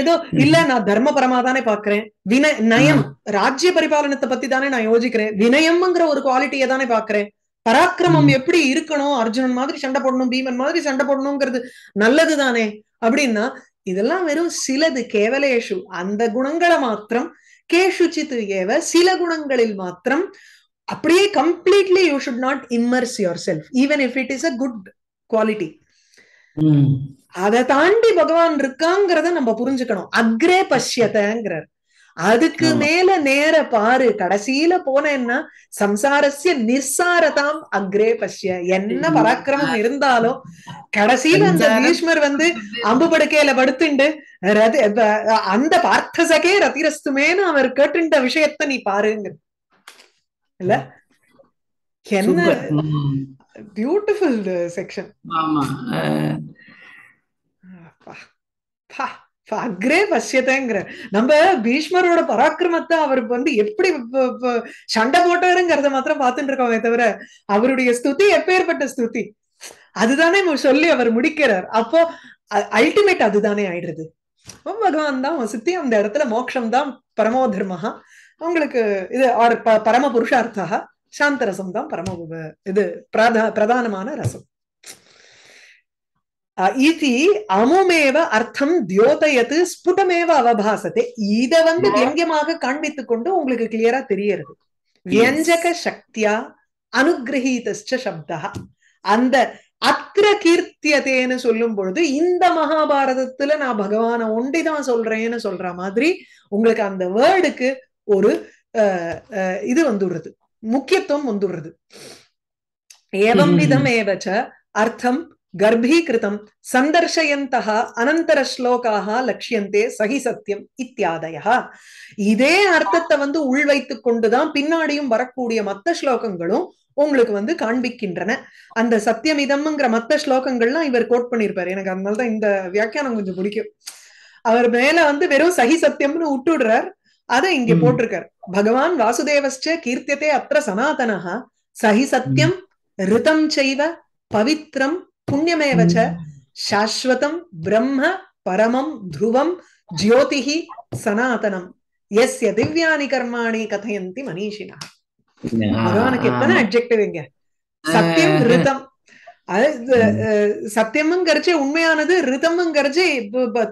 ஏதோ இல்ல நான் தர்மபரமா தானே பாக்குறேன் வின நயம் ராஜ்ய பரிபாலனத்தை பத்தி தானே நான் யோசிக்கிறேன் வினயம்ங்கிற ஒரு குவாலிட்டியை தானே பாக்குறேன் பராக்கிரமம் எப்படி இருக்கணும் அர்ஜுனன் மாதிரி சண்டை போடணும் பீமன் மாதிரி சண்டை போடணுங்கிறது நல்லது தானே அப்படின்னா இதெல்லாம் வெறும் சிலது கேவலேஷு அந்த குணங்களை மாத்திரம் கேஷுச்சித்து ஏவ சில குணங்களில் மாத்திரம் அப்படியே completely you should not immerse yourself even if it is a good quality அதை தாண்டி பகவான் இருக்காங்கிறத நம்ம புரிஞ்சுக்கணும் அக்ரே பஷ்யத்தைங்கிறார் அதுக்கு மேல நேர பாரு கடைசியில போனேன்னா சம்சாரஸ்ய நிர்சாரதாம் அக்ரே பஷ்ய என்ன பராக்கிரமம் இருந்தாலும் கடைசியில அந்த பீஷ்மர் வந்து அம்பு படுக்கையில படுத்துண்டு ரதி அந்த பார்த்தசகே ரதிரஸ்துமேனு அவர் கேட்டுண்ட விஷயத்த நீ பாருங்க இல்ல என்ன பியூட்டிஃபுல் செக்ஷன் ஆமா அக்ரே பசியதேங்கிற நம்ம பீஷ்மரோட பராக்கிரமத்தை அவர் வந்து எப்படி சண்டை போட்டாருங்கிறத மாத்திரம் பார்த்துட்டு இருக்கோமே தவிர அவருடைய ஸ்துதி எப்பேற்பட்ட ஸ்துதி அதுதானே சொல்லி அவர் முடிக்கிறார் அப்போ அல்டிமேட் அதுதானே ஆயிடுறது பகவான் தான் சுத்தி அந்த இடத்துல மோட்சம் தான் பரமோ தர்மஹா அவங்களுக்கு இது பரம புருஷார்த்தா சாந்தரசம் தான் பரம இது பிரதா பிரதானமான ரசம் இது அமுமேவ அர்த்தம் தியோதயத்து ஸ்புடமேவ அவபாசத்தை இத வந்து வியங்கியமாக காண்பித்து கொண்டு உங்களுக்கு கிளியரா தெரியறது வியஞ்சக சக்தியா அனுகிரகீத சப்தா அந்த அத்திர கீர்த்தியதேன்னு சொல்லும் பொழுது இந்த மகாபாரதத்துல நான் பகவான ஒண்டிதான் சொல்றேன்னு சொல்ற மாதிரி உங்களுக்கு அந்த வேர்டுக்கு ஒரு இது வந்துடுறது முக்கியத்துவம் வந்துடுறது ஏவம் விதம் ஏவச்ச அர்த்தம் கர்ப்பீகிருதம் சந்தர்ஷயந்தः அனந்தர ஸ்லோகாக லட்சியந்தே சகி சத்தியம் இத்தியாதயா இதே அர்த்தத்தை வந்து உள் வைத்துக் கொண்டுதான் பின்னாடியும் வரக்கூடிய மத்த ஸ்லோகங்களும் உங்களுக்கு வந்து காண்பிக்கின்றன அந்த சத்தியமிதம்ங்கிற மத்த ஸ்லோகங்கள்லாம் இவர் கோட் பண்ணியிருப்பாரு எனக்கு அதனாலதான் இந்த வியாக்கியானம் கொஞ்சம் பிடிக்கும் அவர் மேல வந்து வெறும் சகி சத்தியம்னு விட்டுடுறார் அதை இங்க போட்டிருக்கார் பகவான் வாசுதேவஸ்ட கீர்த்தியதே அத்த சனாதனஹா சகி சத்தியம் ரிதம் செய்வ பவித்ரம் புண்ணியமேவ சாஸ்வதம் பிரம்ம பரமம் துருவம் ஜோதிஹி சனாதனம் எஸ் திவ்யானி கர்மாணி கதையந்தி மனிஷினா பகவானுக்கு எத்தனை இங்க சத்தியம் ரிதம் சத்தியமும் கரைச்சு உண்மையானது ரிதமும் கரைச்சு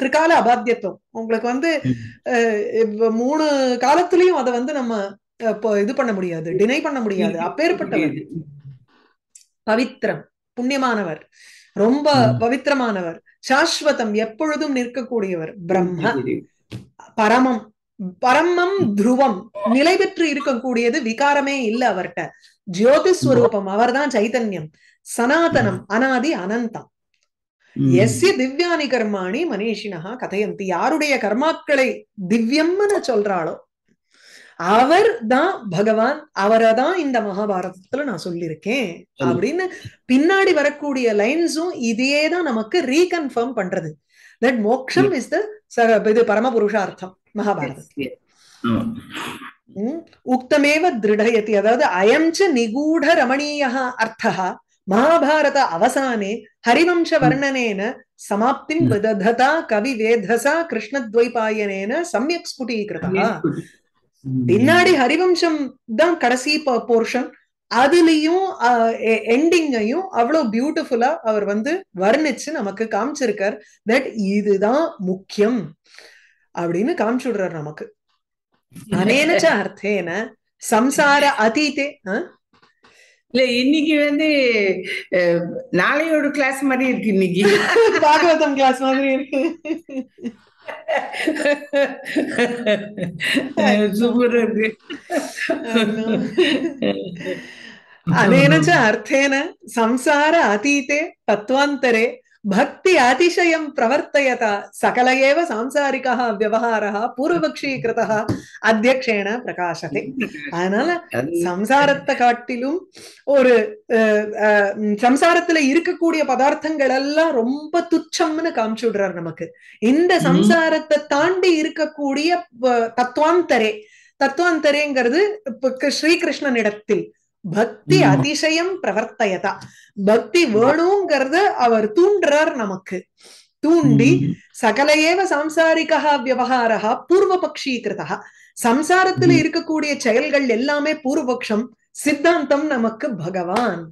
திரிகால அபாத்தியத்துவம் உங்களுக்கு வந்து மூணு காலத்துலயும் அதை வந்து நம்ம இது பண்ண முடியாது டினை பண்ண முடியாது அப்பேற்பட்டவர் பவித்ரம் புண்ணியமானவர் ரொம்ப பவித்திரமானவர் சாஸ்வதம் எப்பொழுதும் நிற்கக்கூடியவர் பிரம்ம பரமம் பரமம் துருவம் நிலை பெற்று இருக்கக்கூடியது விகாரமே இல்ல அவர்கிட்ட ஜோதி ஸ்வரூபம் அவர்தான் சைதன்யம் சனாதனம் அனாதி அனந்தம் எஸ்ய திவ்யானி கர்மாணி மனிஷினஹா கதையந்தி யாருடைய கர்மாக்களை திவ்யம்னு சொல்றாளோ அவர் தான் பகவான் அவரை தான் இந்த மகாபாரதத்துல நான் சொல்லியிருக்கேன் அப்படின்னு பின்னாடி வரக்கூடிய லைன்ஸும் இதையே தான் நமக்கு ரீகன்ஃபார்ம் பண்றது தட் மோக்ஷம் இஸ் த பரம புருஷார்த்தம் மகாபாரதத்துல உக்தமேவ திருடயத்தி அதாவது அயம்ச்ச நிகூட ரமணீய அர்த்தா மகாபாரத அவசானே ஹரிவம்ச வர்ணனேன சமாப்திம் விததா கவி வேதசா கிருஷ்ணத்வைபாயனேன சமயக் ஸ்புடீகிருதா பின்னாடி ஹரிவம்சம் தான் கடைசி போர்ஷன் அதுலயும் எண்டிங்கையும் அவ்வளவு பியூட்டிஃபுல்லா அவர் வந்து வர்ணிச்சு நமக்கு காமிச்சிருக்கார் தட் இதுதான் முக்கியம் அப்படின்னு காமிச்சு விடுறாரு நமக்கு அனேனச்ச அர்த்தேன சம்சார அதீதே இல்ல இன்னைக்கு வந்து நாளையோட கிளாஸ் மாதிரி இருக்கு இன்னைக்கு பாகவதம் கிளாஸ் மாதிரி இருக்கு अनेन च अर्थेन संसार अतीते तत्त्वान्तरे பக்தி அதிசயம் பிரவர்த்தயத சகல ஏவ சாம்சாரிகா விவகாரா பூர்வபக்ஷீகிருதா அத்தியக்ஷேன பிரகாசத்தை அதனால சம்சாரத்தை காட்டிலும் ஒரு சம்சாரத்துல இருக்கக்கூடிய பதார்த்தங்கள் எல்லாம் ரொம்ப துச்சம்னு விடுறார் நமக்கு இந்த சம்சாரத்தை தாண்டி இருக்கக்கூடிய தத்துவாந்தரே தத்துவாந்தரேங்கிறது ஸ்ரீகிருஷ்ணனிடத்தில் இடத்தில் பக்தி அதிசயம் பிரவர்த்தையதா பக்தி வேணுங்கிறத அவர் தூண்டுறார் நமக்கு தூண்டி சகலையேவ சாம்சாரிகா விவகாரா பூர்வ பக்ஷீகிருதா சம்சாரத்துல இருக்கக்கூடிய செயல்கள் எல்லாமே பூர்வபக்ஷம் சித்தாந்தம் நமக்கு பகவான்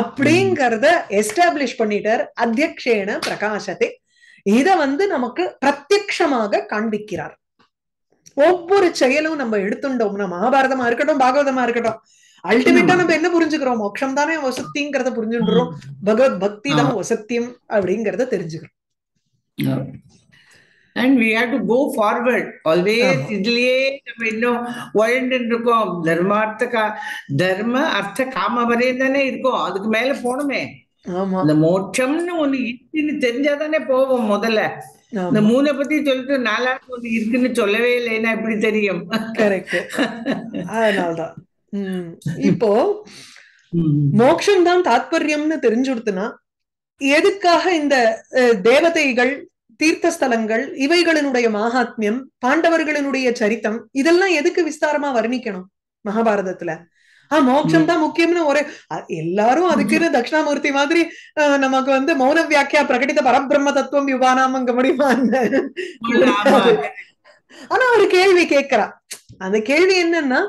அப்படிங்கறத எஸ்டாப்ளிஷ் பண்ணிட்டார் அத்தியக்ஷேன பிரகாசத்தை இத வந்து நமக்கு பிரத்யக்ஷமாக காண்பிக்கிறார் ஒவ்வொரு செயலும் நம்ம எடுத்துட்டோம்னா மகாபாரதமா இருக்கட்டும் பாகவதமா இருக்கட்டும் அல்டிமேட்டா நம்ம என்ன புரிஞ்சுக்கிறோம் மோட்சம் தானே வசத்திங்கிறத புரிஞ்சுன்றோம் பகவத் பக்தி தான் வசத்தியம் அப்படிங்கறத தெரிஞ்சுக்கிறோம் and we have to go forward always இதுலயே நம்ம இன்னும் உழண்டுன்னு இருக்கோம் தர்மார்த்த கா தர்ம அர்த்த காம வரையும் தானே இருக்கும் அதுக்கு மேல போகணுமே இந்த மோட்சம்னு ஒண்ணு இருக்குன்னு தெரிஞ்சாதானே போவோம் முதல்ல இந்த மூணை பத்தி சொல்லிட்டு நாலாவது ஒண்ணு இருக்குன்னு சொல்லவே இல்லைன்னா எப்படி தெரியும் கரெக்ட் இப்போ மோக்ஷம் தான் தாத்பரியம்னு தெரிஞ்சுடுத்துனா எதுக்காக இந்த தேவதைகள் தீர்த்த ஸ்தலங்கள் இவைகளினுடைய மகாத்மியம் பாண்டவர்களினுடைய சரித்தம் இதெல்லாம் எதுக்கு விஸ்தாரமா வர்ணிக்கணும் மகாபாரதத்துல ஆஹ் மோட்சம் தான் முக்கியம்னு ஒரு எல்லாரும் அதுக்குன்னு தட்சிணாமூர்த்தி மாதிரி நமக்கு வந்து மௌன வியாக்கியா பிரகடித்த பரபிரம்ம தத்துவம் யுவானாமங்க முடியுமா ஆனா ஒரு கேள்வி கேட்கிறான் அந்த கேள்வி என்னன்னா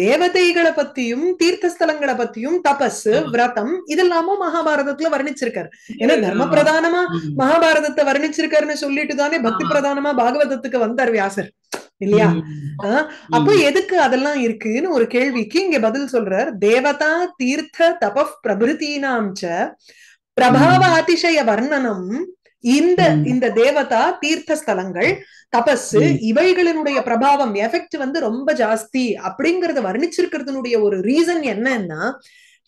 தேவதைகளை பத்தியும் தீர்த்த ஸ்தலங்களை பத்தியும் தபஸ் விரதம் இதெல்லாமும் மகாபாரதத்துல வர்ணிச்சிருக்காரு ஏன்னா தர்ம பிரதானமா மகாபாரதத்தை வர்ணிச்சிருக்காருன்னு சொல்லிட்டு தானே பக்தி பிரதானமா பாகவதத்துக்கு வந்தார் வியாசர் இல்லையா அப்ப எதுக்கு அதெல்லாம் இருக்குன்னு ஒரு கேள்விக்கு இங்க பதில் சொல்றார் தேவதா தீர்த்த தப பிரபிருத்தீனாம் பிரபாவ அதிசய வர்ணனம் இந்த இந்த தேவதா தீர்த்த ஸ்தலங்கள் தபஸு இவைகளினுடைய பிரபாவம் எஃபெக்ட் வந்து ரொம்ப ஜாஸ்தி அப்படிங்கறத வர்ணிச்சிருக்கிறதுனுடைய ஒரு ரீசன் என்னன்னா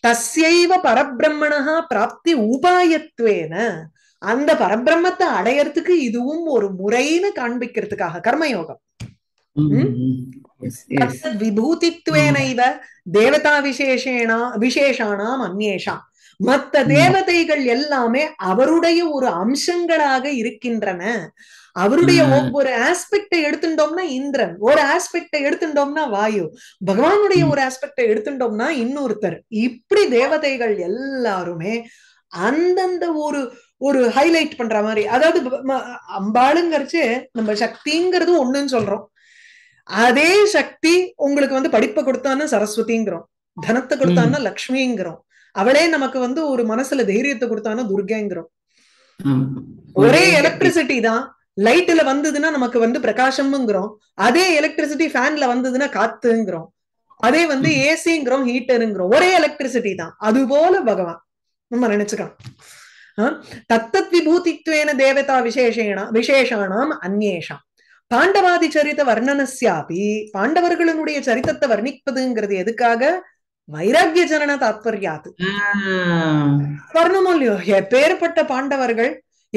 தஸ்யைவ பரபிரம்மணா பிராப்தி உபாயத்வேன அந்த பரபிரம்மத்தை அடையறதுக்கு இதுவும் ஒரு முறைன்னு காண்பிக்கிறதுக்காக கர்மயோகம் இவ தேவதா விசேஷேனா விசேஷானாம் அந்நேஷாம் மத்த தேவதைகள் எல்லாமே அவருடைய ஒரு அம்சங்களாக இருக்கின்றன அவருடைய ஒவ்வொரு ஆஸ்பெக்டை எடுத்துட்டோம்னா இந்திரன் ஒரு ஆஸ்பெக்டை எடுத்துட்டோம்னா வாயு பகவானுடைய ஒரு ஆஸ்பெக்டை எடுத்துட்டோம்னா இன்னொருத்தர் இப்படி தேவதைகள் எல்லாருமே அந்தந்த ஒரு ஒரு ஹைலைட் பண்ற மாதிரி அதாவது அம்பாளுங்கிறச்சு நம்ம சக்திங்கிறது ஒண்ணுன்னு சொல்றோம் அதே சக்தி உங்களுக்கு வந்து படிப்பை கொடுத்தான்னு சரஸ்வதிங்கிறோம் தனத்தை கொடுத்தான்னா லக்ஷ்மிங்கிறோம் அவளே நமக்கு வந்து ஒரு மனசுல தைரியத்தை கொடுத்தானா துர்கேங்கிறோம் ஒரே எலக்ட்ரிசிட்டி தான் லைட்ல வந்ததுன்னா நமக்கு வந்து பிரகாசம்ங்கிறோம் அதே எலக்ட்ரிசிட்டி ஃபேன்ல வந்ததுன்னா காத்துங்கிறோம் அதே வந்து ஏசிங்கிறோம் ஹீட்டருங்கிறோம் ஒரே எலக்ட்ரிசிட்டி தான் அது போல பகவான் நம்ம நினைச்சுக்கலாம் தத்தத் விபூதித்வேன தேவதா விசேஷேணா விசேஷானாம் அந்நேஷாம் பாண்டவாதி சரித்த வர்ணனசியாபி பாண்டவர்களுடைய சரித்தத்தை வர்ணிப்பதுங்கிறது எதுக்காக வைராகிய ஜனன தாத்பர்யாது வரணுமோ இல்லையோ எப்பேற்பட்ட பாண்டவர்கள்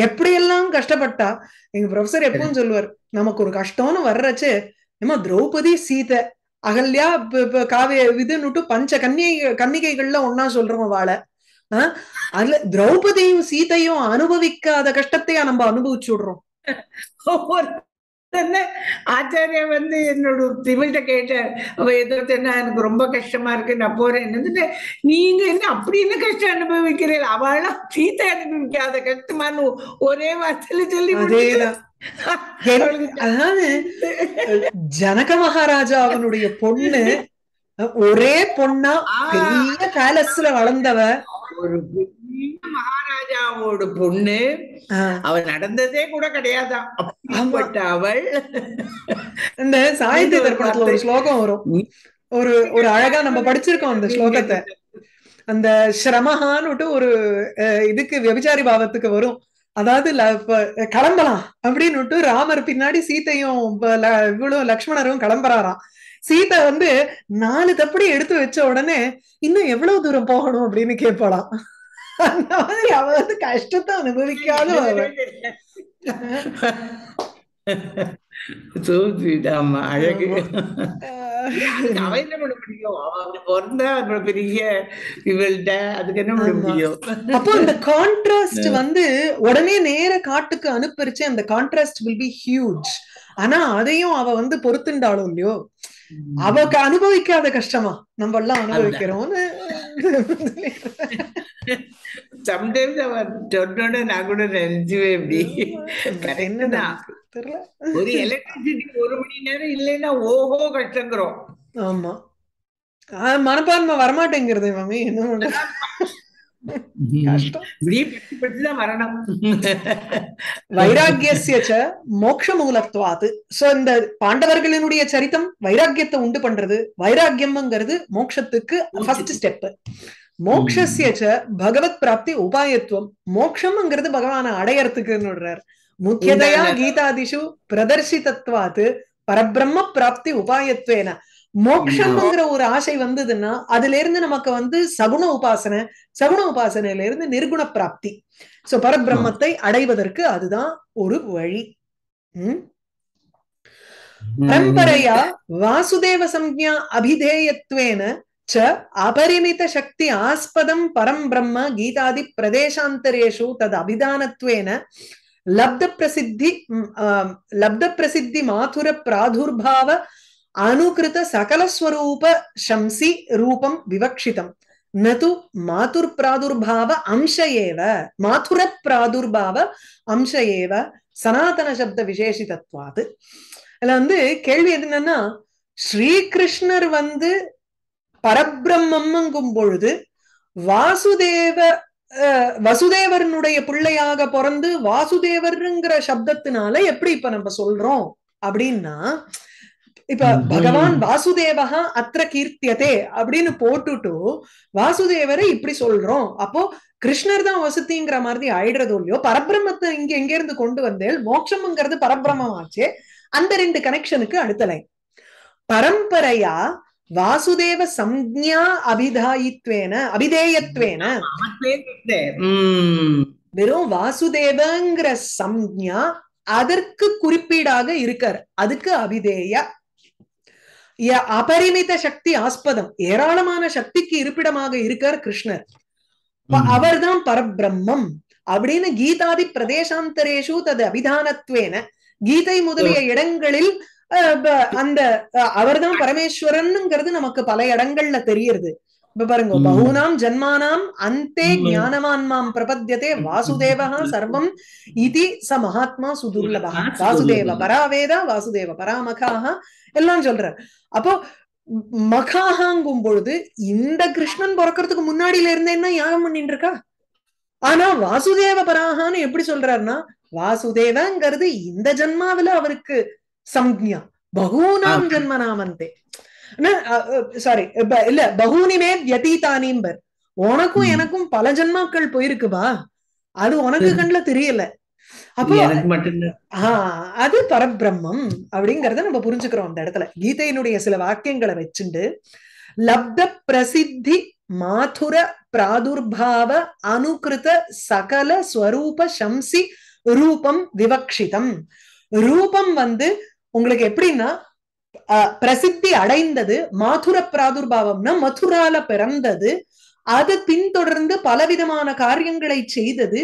எப்படியெல்லாம் கஷ்டப்பட்டா எங்க ப்ரொஃபசர் எப்பவும் சொல்லுவார் நமக்கு ஒரு கஷ்டம்னு வர்றச்சு நம்ம திரௌபதி சீதை அகல்யா காவிய விதுன்னுட்டு பஞ்ச கன்னிகை கன்னிகைகள்ல ஒன்னா சொல்றோம் வாழ அதுல திரௌபதியும் சீதையும் அனுபவிக்காத கஷ்டத்தையா நம்ம அனுபவிச்சு விடுறோம் ஒவ்வொரு ஆச்சாரிய வந்து என்னோட திமிழ்கிட்ட கேட்டார் அவ எதிர்த்து என்ன எனக்கு ரொம்ப கஷ்டமா இருக்கு நான் போறேன் நீங்க என்ன அப்படி என்ன கஷ்டம் அனுபவிக்கிறீர்கள் அவளாம் சீத்தை அனுபவிக்காத கஷ்டமான ஒரே வார்த்தையில சொல்லி அதாவது ஜனக மகாராஜா அவனுடைய பொண்ணு ஒரே பொண்ணா பெரிய பேலஸ்ல வளர்ந்தவ ஒரு மகாராஜாவோட பொண்ணு அவ நடந்ததே கூட கிடையாதான் அவள் இந்த சாகித்ய தர்ப்பணத்துல ஒரு ஸ்லோகம் வரும் ஒரு ஒரு அழகா நம்ம படிச்சிருக்கோம் அந்த ஸ்லோகத்தை அந்த ஸ்ரமஹான்னு ஒரு இதுக்கு வெபிச்சாரி பாவத்துக்கு வரும் அதாவது கிளம்பலாம் அப்படின்னுட்டு ராமர் பின்னாடி சீத்தையும் இவ்வளவு லக்ஷ்மணரும் கிளம்புறாராம் சீதை வந்து நாலு தப்படி எடுத்து வச்ச உடனே இன்னும் எவ்வளவு தூரம் போகணும் அப்படின்னு கேட்பலாம் அந்த மாதிரி அவ வந்து கஷ்டத்தை அனுபவிக்காத ஆமா அழகு என்ன பண்ண முடியும் பெரிய என்ன பண்ண முடியும் அப்போ வந்து உடனே நேர காட்டுக்கு அந்த பி ஹியூஜ் ஆனா அதையும் அவ வந்து பொறுத்துண்டாலும் இல்லையோ அவக்கு அனுபவிக்காத கஷ்டமா நம்ம எல்லாம் அனுபவிக்கிறோம்னு சம்டைம்ஸ் அவன் சொன்னோட நான் கூட நினைச்சுவேன் இப்படி ஒரு எலக்ட்ரிசிட்டி ஒரு மணி நேரம் இல்லைன்னா ஓஹோ கஷ்டங்கிறோம் ஆமா மனப்பான்மை வரமாட்டேங்கிறது மாமி என்ன சோ இந்த பாண்டவர்களினுடைய சரித்தம் வைராக்கியத்தை உண்டு பண்றது வைராக்கியம்ங்கிறது மோக்ஷத்துக்கு ஃபர்ஸ்ட் ஸ்டெப் மோக்ஷசிய பகவத் பிராப்தி உபாயத்துவம் மோக்ஷம்ங்கிறது பகவான அடையறதுக்கு முக்கியதையா கீதாதிஷு பிரதர்ஷிதத்வாத்து பரபிரம்ம பிராப்தி உபாயத்துவேன மோக்ஷம்ங்கிற ஒரு ஆசை வந்ததுன்னா அதுல இருந்து நமக்கு வந்து சகுண உபாசனை சகுண உபாசனையில இருந்து நிர்குண பிராப்தி சோ பரபிரம்மத்தை அடைவதற்கு அதுதான் ஒரு வழி பரம்பரையா வாசுதேவ சம்ஞா அபிதேயத்துவேன ச அபரிமித சக்தி ஆஸ்பதம் பரம் பிரம்ம கீதாதி பிரதேசாந்தரேஷு தது அபிதானத்வேன லப்த பிரசித்தி லப்த பிரசித்தி மாதுர பிராதுர்பாவ அனுகிருத சகலஸ்வரூப சம்சி ரூபம் விவக்ஷிதம் நது மாதுர் பிராதுர்பாவ அம்ச ஏவ மாதுர பிராதுர்பாவ அம்ச ஏவ சனாதன சப்த விசேஷிதத்வாது இதுல வந்து கேள்வி என்னன்னா ஸ்ரீகிருஷ்ணர் வந்து பரபிரம்மம்ங்கும் பொழுது வாசுதேவ வசுதேவனுடைய பிள்ளையாக பிறந்து வாசுதேவருங்கிற சப்தத்தினால எப்படி இப்ப நம்ம சொல்றோம் அப்படின்னா இப்ப பகவான் வாசுதேவகா அத்திர கீர்த்தியதே அப்படின்னு போட்டுட்டு வாசுதேவரை இப்படி சொல்றோம் அப்போ கிருஷ்ணர் தான் வசதிங்கிற மாதிரி ஆயிடுறது இல்லையோ பரபிரமத்தை இங்க எங்க இருந்து கொண்டு வந்தேன் மோட்சம்ங்கிறது பரபிரமம் ஆச்சு அந்த ரெண்டு கனெக்ஷனுக்கு அடுத்த லைன் பரம்பரையா வாசுதேவ சம்ஞா அபிதாயித்வேன அபிதேயத்வேன வெறும் வாசுதேவங்கிற சம்ஞா அதற்கு குறிப்பீடாக இருக்கார் அதுக்கு அபிதேய அபரிமித சக்தி ஆஸ்பதம் ஏராளமான சக்திக்கு இருப்பிடமாக இருக்கார் கிருஷ்ணர் அவர்தான் பரபிரம்மம் அப்படின்னு கீதாதி பிரதேசாந்தரேஷு தது அபிதானத்வேன கீதை முதலிய இடங்களில் அந்த அவர்தான் பரமேஸ்வரன்ங்கிறது நமக்கு பல இடங்கள்ல தெரியறது இப்ப பாருங்க பகுனாம் ஜன்மானாம் அந்தே ஞானமான்மாம் பிரபத்தியதே வாசுதேவகா சர்வம் இது ச மகாத்மா சுதுர்லபா வாசுதேவ பராவேதா வாசுதேவ பராமகாக எல்லாம் சொல்ற அப்போ மகாஹாங்கும் பொழுது இந்த கிருஷ்ணன் பிறக்கிறதுக்கு முன்னாடியில இருந்தேன்னா யாகம் பண்ணிட்டு இருக்கா ஆனா வாசுதேவ பராகான்னு எப்படி சொல்றாருன்னா வாசுதேவங்கிறது இந்த ஜென்மாவில அவருக்கு சம்ஜா பகூனாம் ஜன்மனாமந்தே சாரி இல்ல பகூனிமே வியதீதானிம்பர் உனக்கும் எனக்கும் பல ஜென்மாக்கள் போயிருக்குவா அது உனக்கு கண்ணுல தெரியல அது பரபிரம்மம் அப்படிங்கறத நம்ம புரிஞ்சுக்கிறோம் அந்த இடத்துல கீதையினுடைய சில வாக்கியங்களை வச்சுண்டு லப்த பிரசித்தி மாதுர பிராதுர்பாவ அனுகிருத சகல ஸ்வரூப சம்சி ரூபம் விவக்ஷிதம் ரூபம் வந்து உங்களுக்கு எப்படின்னா பிரசித்தி அடைந்தது மாதுர பிராதுர்பாவம்னா மதுரால பிறந்தது அது பின்தொடர்ந்து பலவிதமான காரியங்களை செய்தது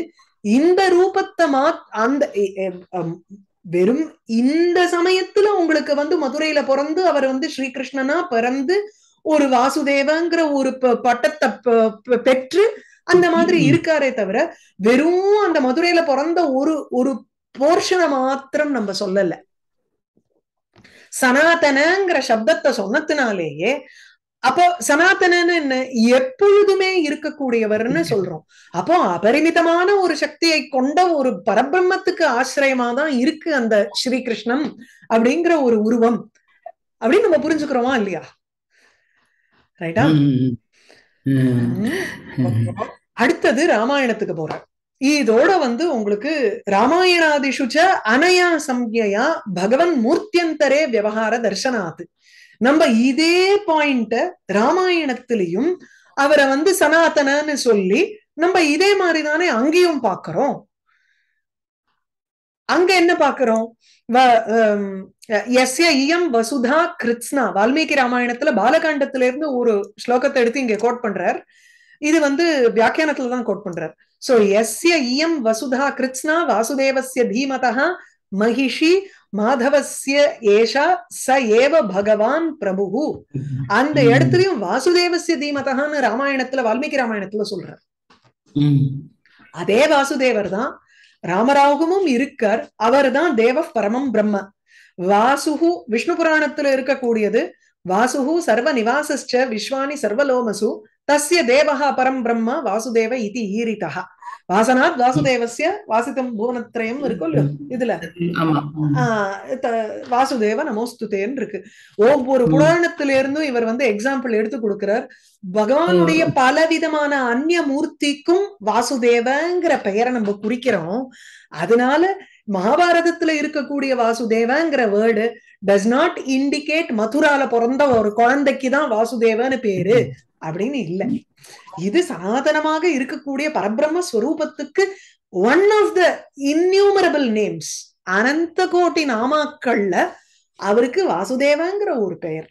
இந்த ரூபத்தை மா அந்த வெறும் இந்த சமயத்துல உங்களுக்கு வந்து மதுரையில பிறந்து அவர் வந்து ஸ்ரீகிருஷ்ணனா பிறந்து ஒரு வாசுதேவங்கிற ஒரு பட்டத்தை பெற்று அந்த மாதிரி இருக்காரே தவிர வெறும் அந்த மதுரையில பிறந்த ஒரு ஒரு போர்ஷனை மாத்திரம் நம்ம சொல்லல சனாதனங்கிற சப்தத்தை சொன்னத்தினாலேயே அப்போ சனாதனன்னு என்ன எப்பொழுதுமே இருக்கக்கூடியவர்னு சொல்றோம் அப்போ அபரிமிதமான ஒரு சக்தியை கொண்ட ஒரு பரபிரம்மத்துக்கு ஆசிரியமா தான் இருக்கு அந்த ஸ்ரீகிருஷ்ணம் அப்படிங்கிற ஒரு உருவம் அப்படின்னு நம்ம புரிஞ்சுக்கிறோமா இல்லையா ரைட்டா அடுத்தது ராமாயணத்துக்கு போறேன் இதோட வந்து உங்களுக்கு ராமாயணாதிஷுச்ச அனயா சம்யா பகவன் மூர்த்தியந்தரே விவகார தர்சனாது நம்ம இதே பாயிண்ட ராமாயணத்திலையும் அவரை வந்து சனாதனன்னு சொல்லி நம்ம இதே மாதிரிதானே அங்கேயும் பாக்குறோம் அங்க என்ன பாக்குறோம் எஸ்ய இயம் வசுதா கிருத்ஸ்னா வால்மீகி ராமாயணத்துல பாலகாண்டத்துல இருந்து ஒரு ஸ்லோகத்தை எடுத்து இங்க கோட் பண்றார் இது வந்து வியாக்கியானத்துல தான் கோட் பண்றார் சோ எஸ்ய இயம் வசுதா கிருத்னா வாசுதேவசிய தீமதா மகிஷி மாதவசிய ஏஷா ச ஏவ பகவான் பிரபு அந்த இடத்துலயும் வாசுதேவசிய தீமதான்னு ராமாயணத்துல வால்மீகி ராமாயணத்துல சொல்றார் அதே வாசுதேவர் தான் ராமராகமும் இருக்கார் அவர் தான் தேவ பரமம் பிரம்ம வாசுகு விஷ்ணு புராணத்துல இருக்கக்கூடியது வாசுகு சர்வ நிவாசஸ்ட விஸ்வானி சர்வலோமசு தஸ்ய தேவகா பரம் பிரம்ம வாசுதேவ இது ஈரிதா வாசனாத் வாசுதேவசிய வாசித்தம் இருக்கும் இல்லையோ இதுல வாசுதேவ நமோஸ்துதேன்னு இருக்கு ஒவ்வொரு புராணத்தில இருந்தும் இவர் வந்து எக்ஸாம்பிள் எடுத்து கொடுக்கிறார் பகவானுடைய பல விதமான அந்நிய மூர்த்திக்கும் வாசுதேவங்கிற பெயரை நம்ம குறிக்கிறோம் அதனால மகாபாரதத்துல இருக்கக்கூடிய வாசுதேவங்கிற வேர்டு டஸ் நாட் இண்டிகேட் மதுரால பிறந்த ஒரு குழந்தைக்கு தான் வாசுதேவன்னு பேரு அப்படின்னு இல்லை இது சனாதனமாக இருக்கக்கூடிய பரபிரம்ம ஸ்வரூபத்துக்கு one of the innumerable names அனந்த கோட்டி நாமாக்கள்ல அவருக்கு வாசுதேவங்கிற ஒரு பெயர்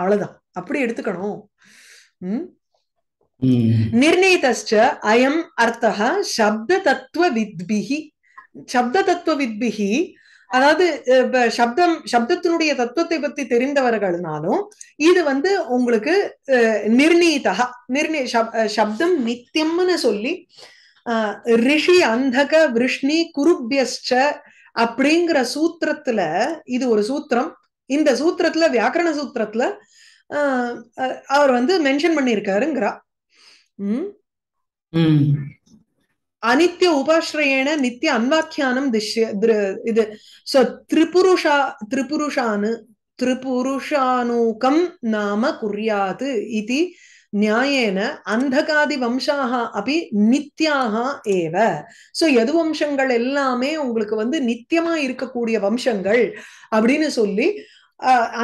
அவ்வளவுதான் அப்படி எடுத்துக்கணும் உம் அயம் அர்த்தா சப்த தத்துவ வித்பிகி சப்த தத்துவ வித்பிகி அதாவது சப்தம் சப்தத்தினுடைய தத்துவத்தை பத்தி தெரிந்தவர்கள்னாலும் இது வந்து உங்களுக்கு நிர்ணீதா நிர்ணி சப்தம் நித்தியம்னு சொல்லி ரிஷி அந்தக விஷ்ணி குருபியஸ்ட அப்படிங்கிற சூத்திரத்துல இது ஒரு சூத்திரம் இந்த சூத்திரத்துல வியாக்கரண சூத்திரத்துல அவர் வந்து மென்ஷன் பண்ணியிருக்காருங்கிறா உம் அனித்திய உபாஸ்ரயேன நித்திய அன்வாக்கியானம் திஷ்ய இது சோ திரிபுருஷா திரிபுருஷானு திரிபுருஷானூகம் நாம குறியாது இது நியாயேன அந்தகாதி வம்சாக அப்படி நித்தியாக ஏவ சோ எது வம்சங்கள் எல்லாமே உங்களுக்கு வந்து நித்தியமா இருக்கக்கூடிய வம்சங்கள் அப்படின்னு சொல்லி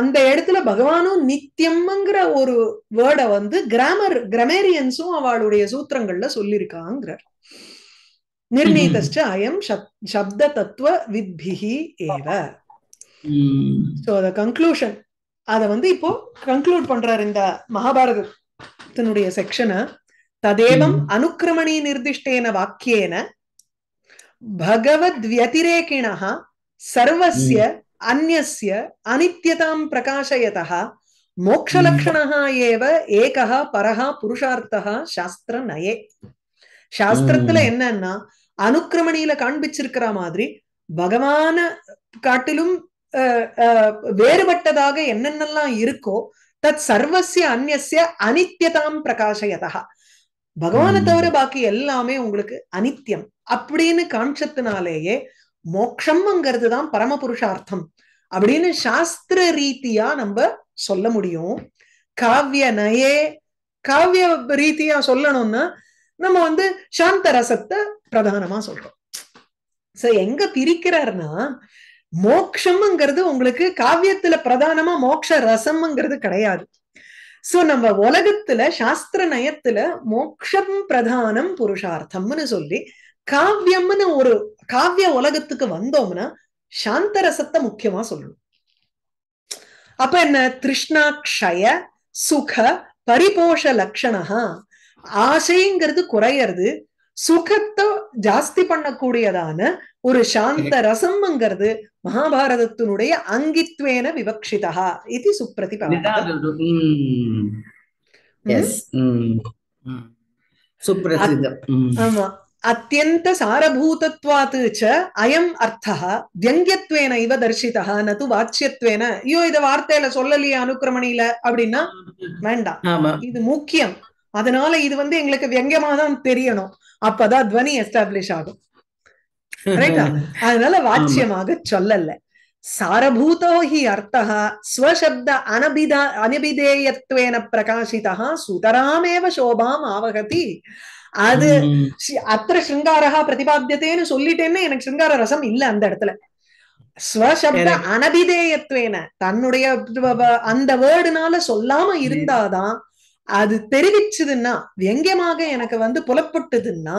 அந்த இடத்துல பகவானும் நித்தியம்ங்கிற ஒரு வேர்டை வந்து கிராமர் கிராமேரியன்ஸும் அவளுடைய சூத்திரங்கள்ல சொல்லியிருக்காங்கிறார் निर्णीतश्च अयं शब्दतत्त्वविद्भिः एव ஸோ த கன்க்ளூஷன் அதை வந்து இப்போ கன்க்ளூட் பண்றாரு இந்த மகாபாரதத்தினுடைய செக்ஷனை ததேவம் hmm. அனுக்கிரமணி நிர்திஷ்டேன வாக்கியேன பகவத் வத்திரேக்கிணா சர்வசிய hmm. அந்நிய அனித்யதாம் பிரகாசயதா மோக்ஷலக்ஷணா hmm. ஏவ ஏகா பரஹா புருஷார்த்தா சாஸ்திர நயே சாஸ்திரத்துல என்னன்னா அனுக்கிரமணியில காண்பிச்சிருக்கிற மாதிரி பகவான காட்டிலும் வேறுபட்டதாக என்னென்னலாம் இருக்கோ தத் சர்வசிய அந்நிய அனித்தியதாம் பிரகாசயதா பகவானை தவிர பாக்கி எல்லாமே உங்களுக்கு அனித்தியம் அப்படின்னு காமிச்சதுனாலேயே மோக்ஷம்ங்கிறது தான் பரம புருஷார்த்தம் அப்படின்னு சாஸ்திர ரீதியா நம்ம சொல்ல முடியும் காவிய நயே காவிய ரீதியா சொல்லணும்னா நம்ம வந்து சாந்த ரசத்தை பிரதானமா சொல்றோம் சோ எங்க பிரிக்கிறார்னா மோக்ஷம்ங்கிறது உங்களுக்கு காவியத்துல பிரதானமா மோக்ஷ ரசம்ங்கிறது கிடையாது சோ நம்ம உலகத்துல சாஸ்திர நயத்துல மோக்ஷம் பிரதானம் புருஷார்த்தம்னு சொல்லி காவியம்னு ஒரு காவிய உலகத்துக்கு வந்தோம்னா சாந்த ரசத்தை முக்கியமா சொல்லணும் அப்ப என்ன திருஷ்ணாட்சய சுக பரிபோஷ லட்சணா ஆசைங்கிறது குறையறது சுகத்தை ஜாஸ்தி பண்ணக்கூடியதான ஒரு சாந்த ரசம்ங்கிறது மகாபாரதத்தினுடைய அங்கித்வேன விவக்ஷிதா இது சுப்ரதி அத்தியந்த சாரபூதத்வாத் ச அயம் அர்த்தா வியங்கியத்வேன இவ தர்ஷிதா நது வாட்சியத்வேன ஐயோ இத வார்த்தையில சொல்லலையே அனுக்கிரமணியில அப்படின்னா வேண்டாம் இது முக்கியம் அதனால இது வந்து எங்களுக்கு வெங்கமா தான் தெரியணும் அப்பதான் துவனி எஸ்டாப்ளிஷ் ஆகும் அதனால வாட்சியமாக சொல்லல சாரபூதோ ஹி அர்த்தா ஸ்வசப்த அனபித அனபிதேயத்வேன பிரகாசிதா சுதராமேவ சோபாம் ஆவகதி அது அத்திர சிருங்காரா பிரதிபாத்தியத்தேன்னு சொல்லிட்டேன்னு எனக்கு சிருங்கார ரசம் இல்ல அந்த இடத்துல ஸ்வசப்த அனபிதேயத்வேன தன்னுடைய அந்த வேர்டுனால சொல்லாம இருந்தாதான் அது தெரிவிச்சதுன்னா வியங்கியமாக எனக்கு வந்து புலப்பட்டதுன்னா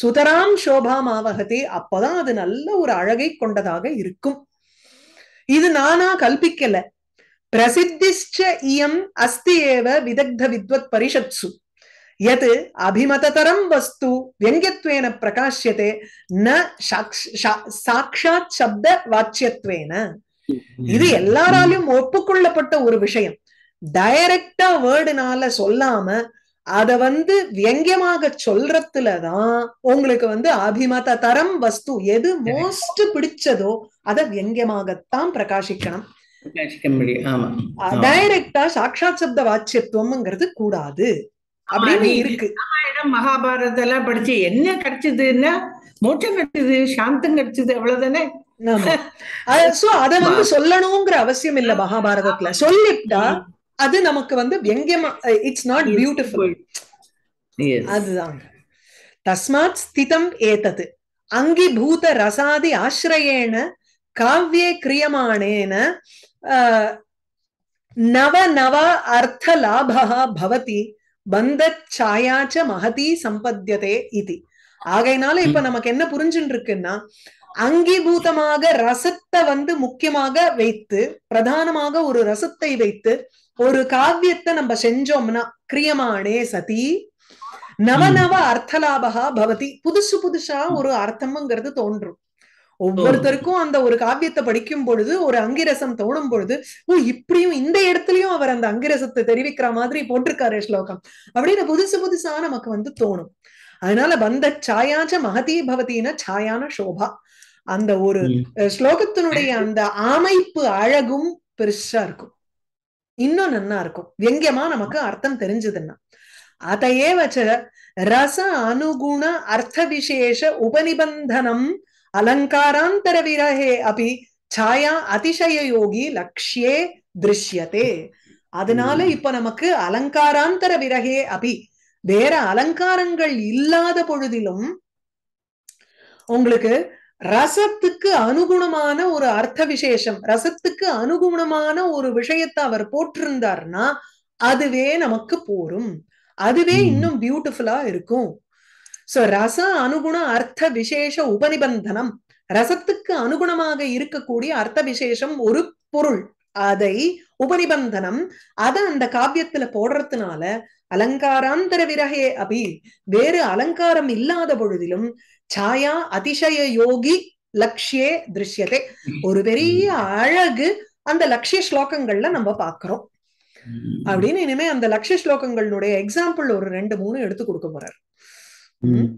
சுதராம் சோபா மாவகத்தை அப்பதான் அது நல்ல ஒரு அழகை கொண்டதாக இருக்கும் இது நானா கல்பிக்கல பிரசித்திஷ்ட இயம் அஸ்தி ஏவ விதக்த வித்வத் பரிஷத்சு எது அபிமததரம் வஸ்து வியங்கியத்வேன பிரகாஷ்யதே ந சாட்சாத் சப்த வாச்சியத்வேன இது எல்லாராலையும் ஒப்புக்கொள்ளப்பட்ட ஒரு விஷயம் டைரக்டா வேர்டுனால சொல்லாம அத வந்து வியங்கியமாக சொல்றதுலதான் உங்களுக்கு வந்து அபிமத தரம் வஸ்து எது மோஸ்ட் பிடிச்சதோ அத வியங்கியமாகத்தான் பிரகாசிக்கணும் டைரக்டா சாட்சாத் சப்த வாச்சியத்துவம்ங்கிறது கூடாது அப்படின்னு இருக்கு மகாபாரதம் எல்லாம் படிச்சு என்ன கிடைச்சதுன்னா மோட்சம் கிடைச்சது சாந்தம் கிடைச்சது அவ்வளவுதானே சோ அத வந்து சொல்லணுங்கிற அவசியம் இல்ல மகாபாரதத்துல சொல்லிட்டா அது நமக்கு வந்து வியங்கியமா இட்ஸ் நாட் பியூட்டிஃபுல் அதுதான் தஸ்மாத் ஸ்திதம் ஏதது அங்கிபூத ரசாதி ஆசிரயேன காவ்யே கிரியமானேன நவ நவ அர்த்த லாபா பவதி பந்தச்சாயாச்ச மகதி சம்பத்தியதே இது ஆகையினால இப்ப நமக்கு என்ன புரிஞ்சுட்டு இருக்குன்னா அங்கீபூதமாக ரசத்தை வந்து முக்கியமாக வைத்து பிரதானமாக ஒரு ரசத்தை வைத்து ஒரு காவியத்தை நம்ம செஞ்சோம்னா கிரியமானே சதி நவநவ அர்த்தலாபகா பவதி புதுசு புதுசா ஒரு அர்த்தம்ங்கிறது தோன்றும் ஒவ்வொருத்தருக்கும் அந்த ஒரு காவியத்தை படிக்கும் பொழுது ஒரு அங்கிரசம் தோணும் பொழுது ஓ இப்படியும் இந்த இடத்துலயும் அவர் அந்த அங்கிரசத்தை தெரிவிக்கிற மாதிரி போட்டிருக்காரு ஸ்லோகம் அப்படின்னு புதுசு புதுசா நமக்கு வந்து தோணும் அதனால வந்த சாயாச்ச மகதி பவத்தின சாயான சோபா அந்த ஒரு ஸ்லோகத்தினுடைய அந்த அமைப்பு அழகும் பெருசா இருக்கும் இன்னும் நன்னா இருக்கும் வெங்கியமா நமக்கு அர்த்தம் தெரிஞ்சதுன்னா அதையே வச்ச ரச அனுகுண அர்த்த விசேஷ உபநிபந்தனம் அலங்காராந்தர விரகே அபி சாயா அதிசய யோகி லக்ஷ்யே திருஷ்யத்தே அதனால இப்ப நமக்கு அலங்காராந்தர விரகே அபி வேற அலங்காரங்கள் இல்லாத பொழுதிலும் உங்களுக்கு ரசத்துக்கு அனுகுணமான ஒரு அர்த்த விசேஷம் ரசத்துக்கு அனுகுணமான ஒரு விஷயத்தை அவர் போட்டிருந்தார்னா அதுவே நமக்கு போரும் அதுவே இன்னும் பியூட்டிஃபுல்லா இருக்கும் சோ ரச அனுகுண அர்த்த விசேஷ உபநிபந்தனம் ரசத்துக்கு அனுகுணமாக இருக்கக்கூடிய அர்த்த விசேஷம் ஒரு பொருள் அதை உபநிபந்தனம் அதை அந்த காவியத்துல போடுறதுனால அலங்காராந்தர விரகே அபி வேறு அலங்காரம் இல்லாத பொழுதிலும் சாயா அதிசய யோகி லக்ஷியே திருஷ்யத்தை ஒரு பெரிய அழகு அந்த லட்சிய ஸ்லோகங்கள்ல நம்ம பாக்குறோம் அப்படின்னு இனிமே அந்த லட்சிய ஸ்லோகங்களுடைய எக்ஸாம்பிள் ஒரு ரெண்டு மூணு எடுத்து கொடுக்க போறாரு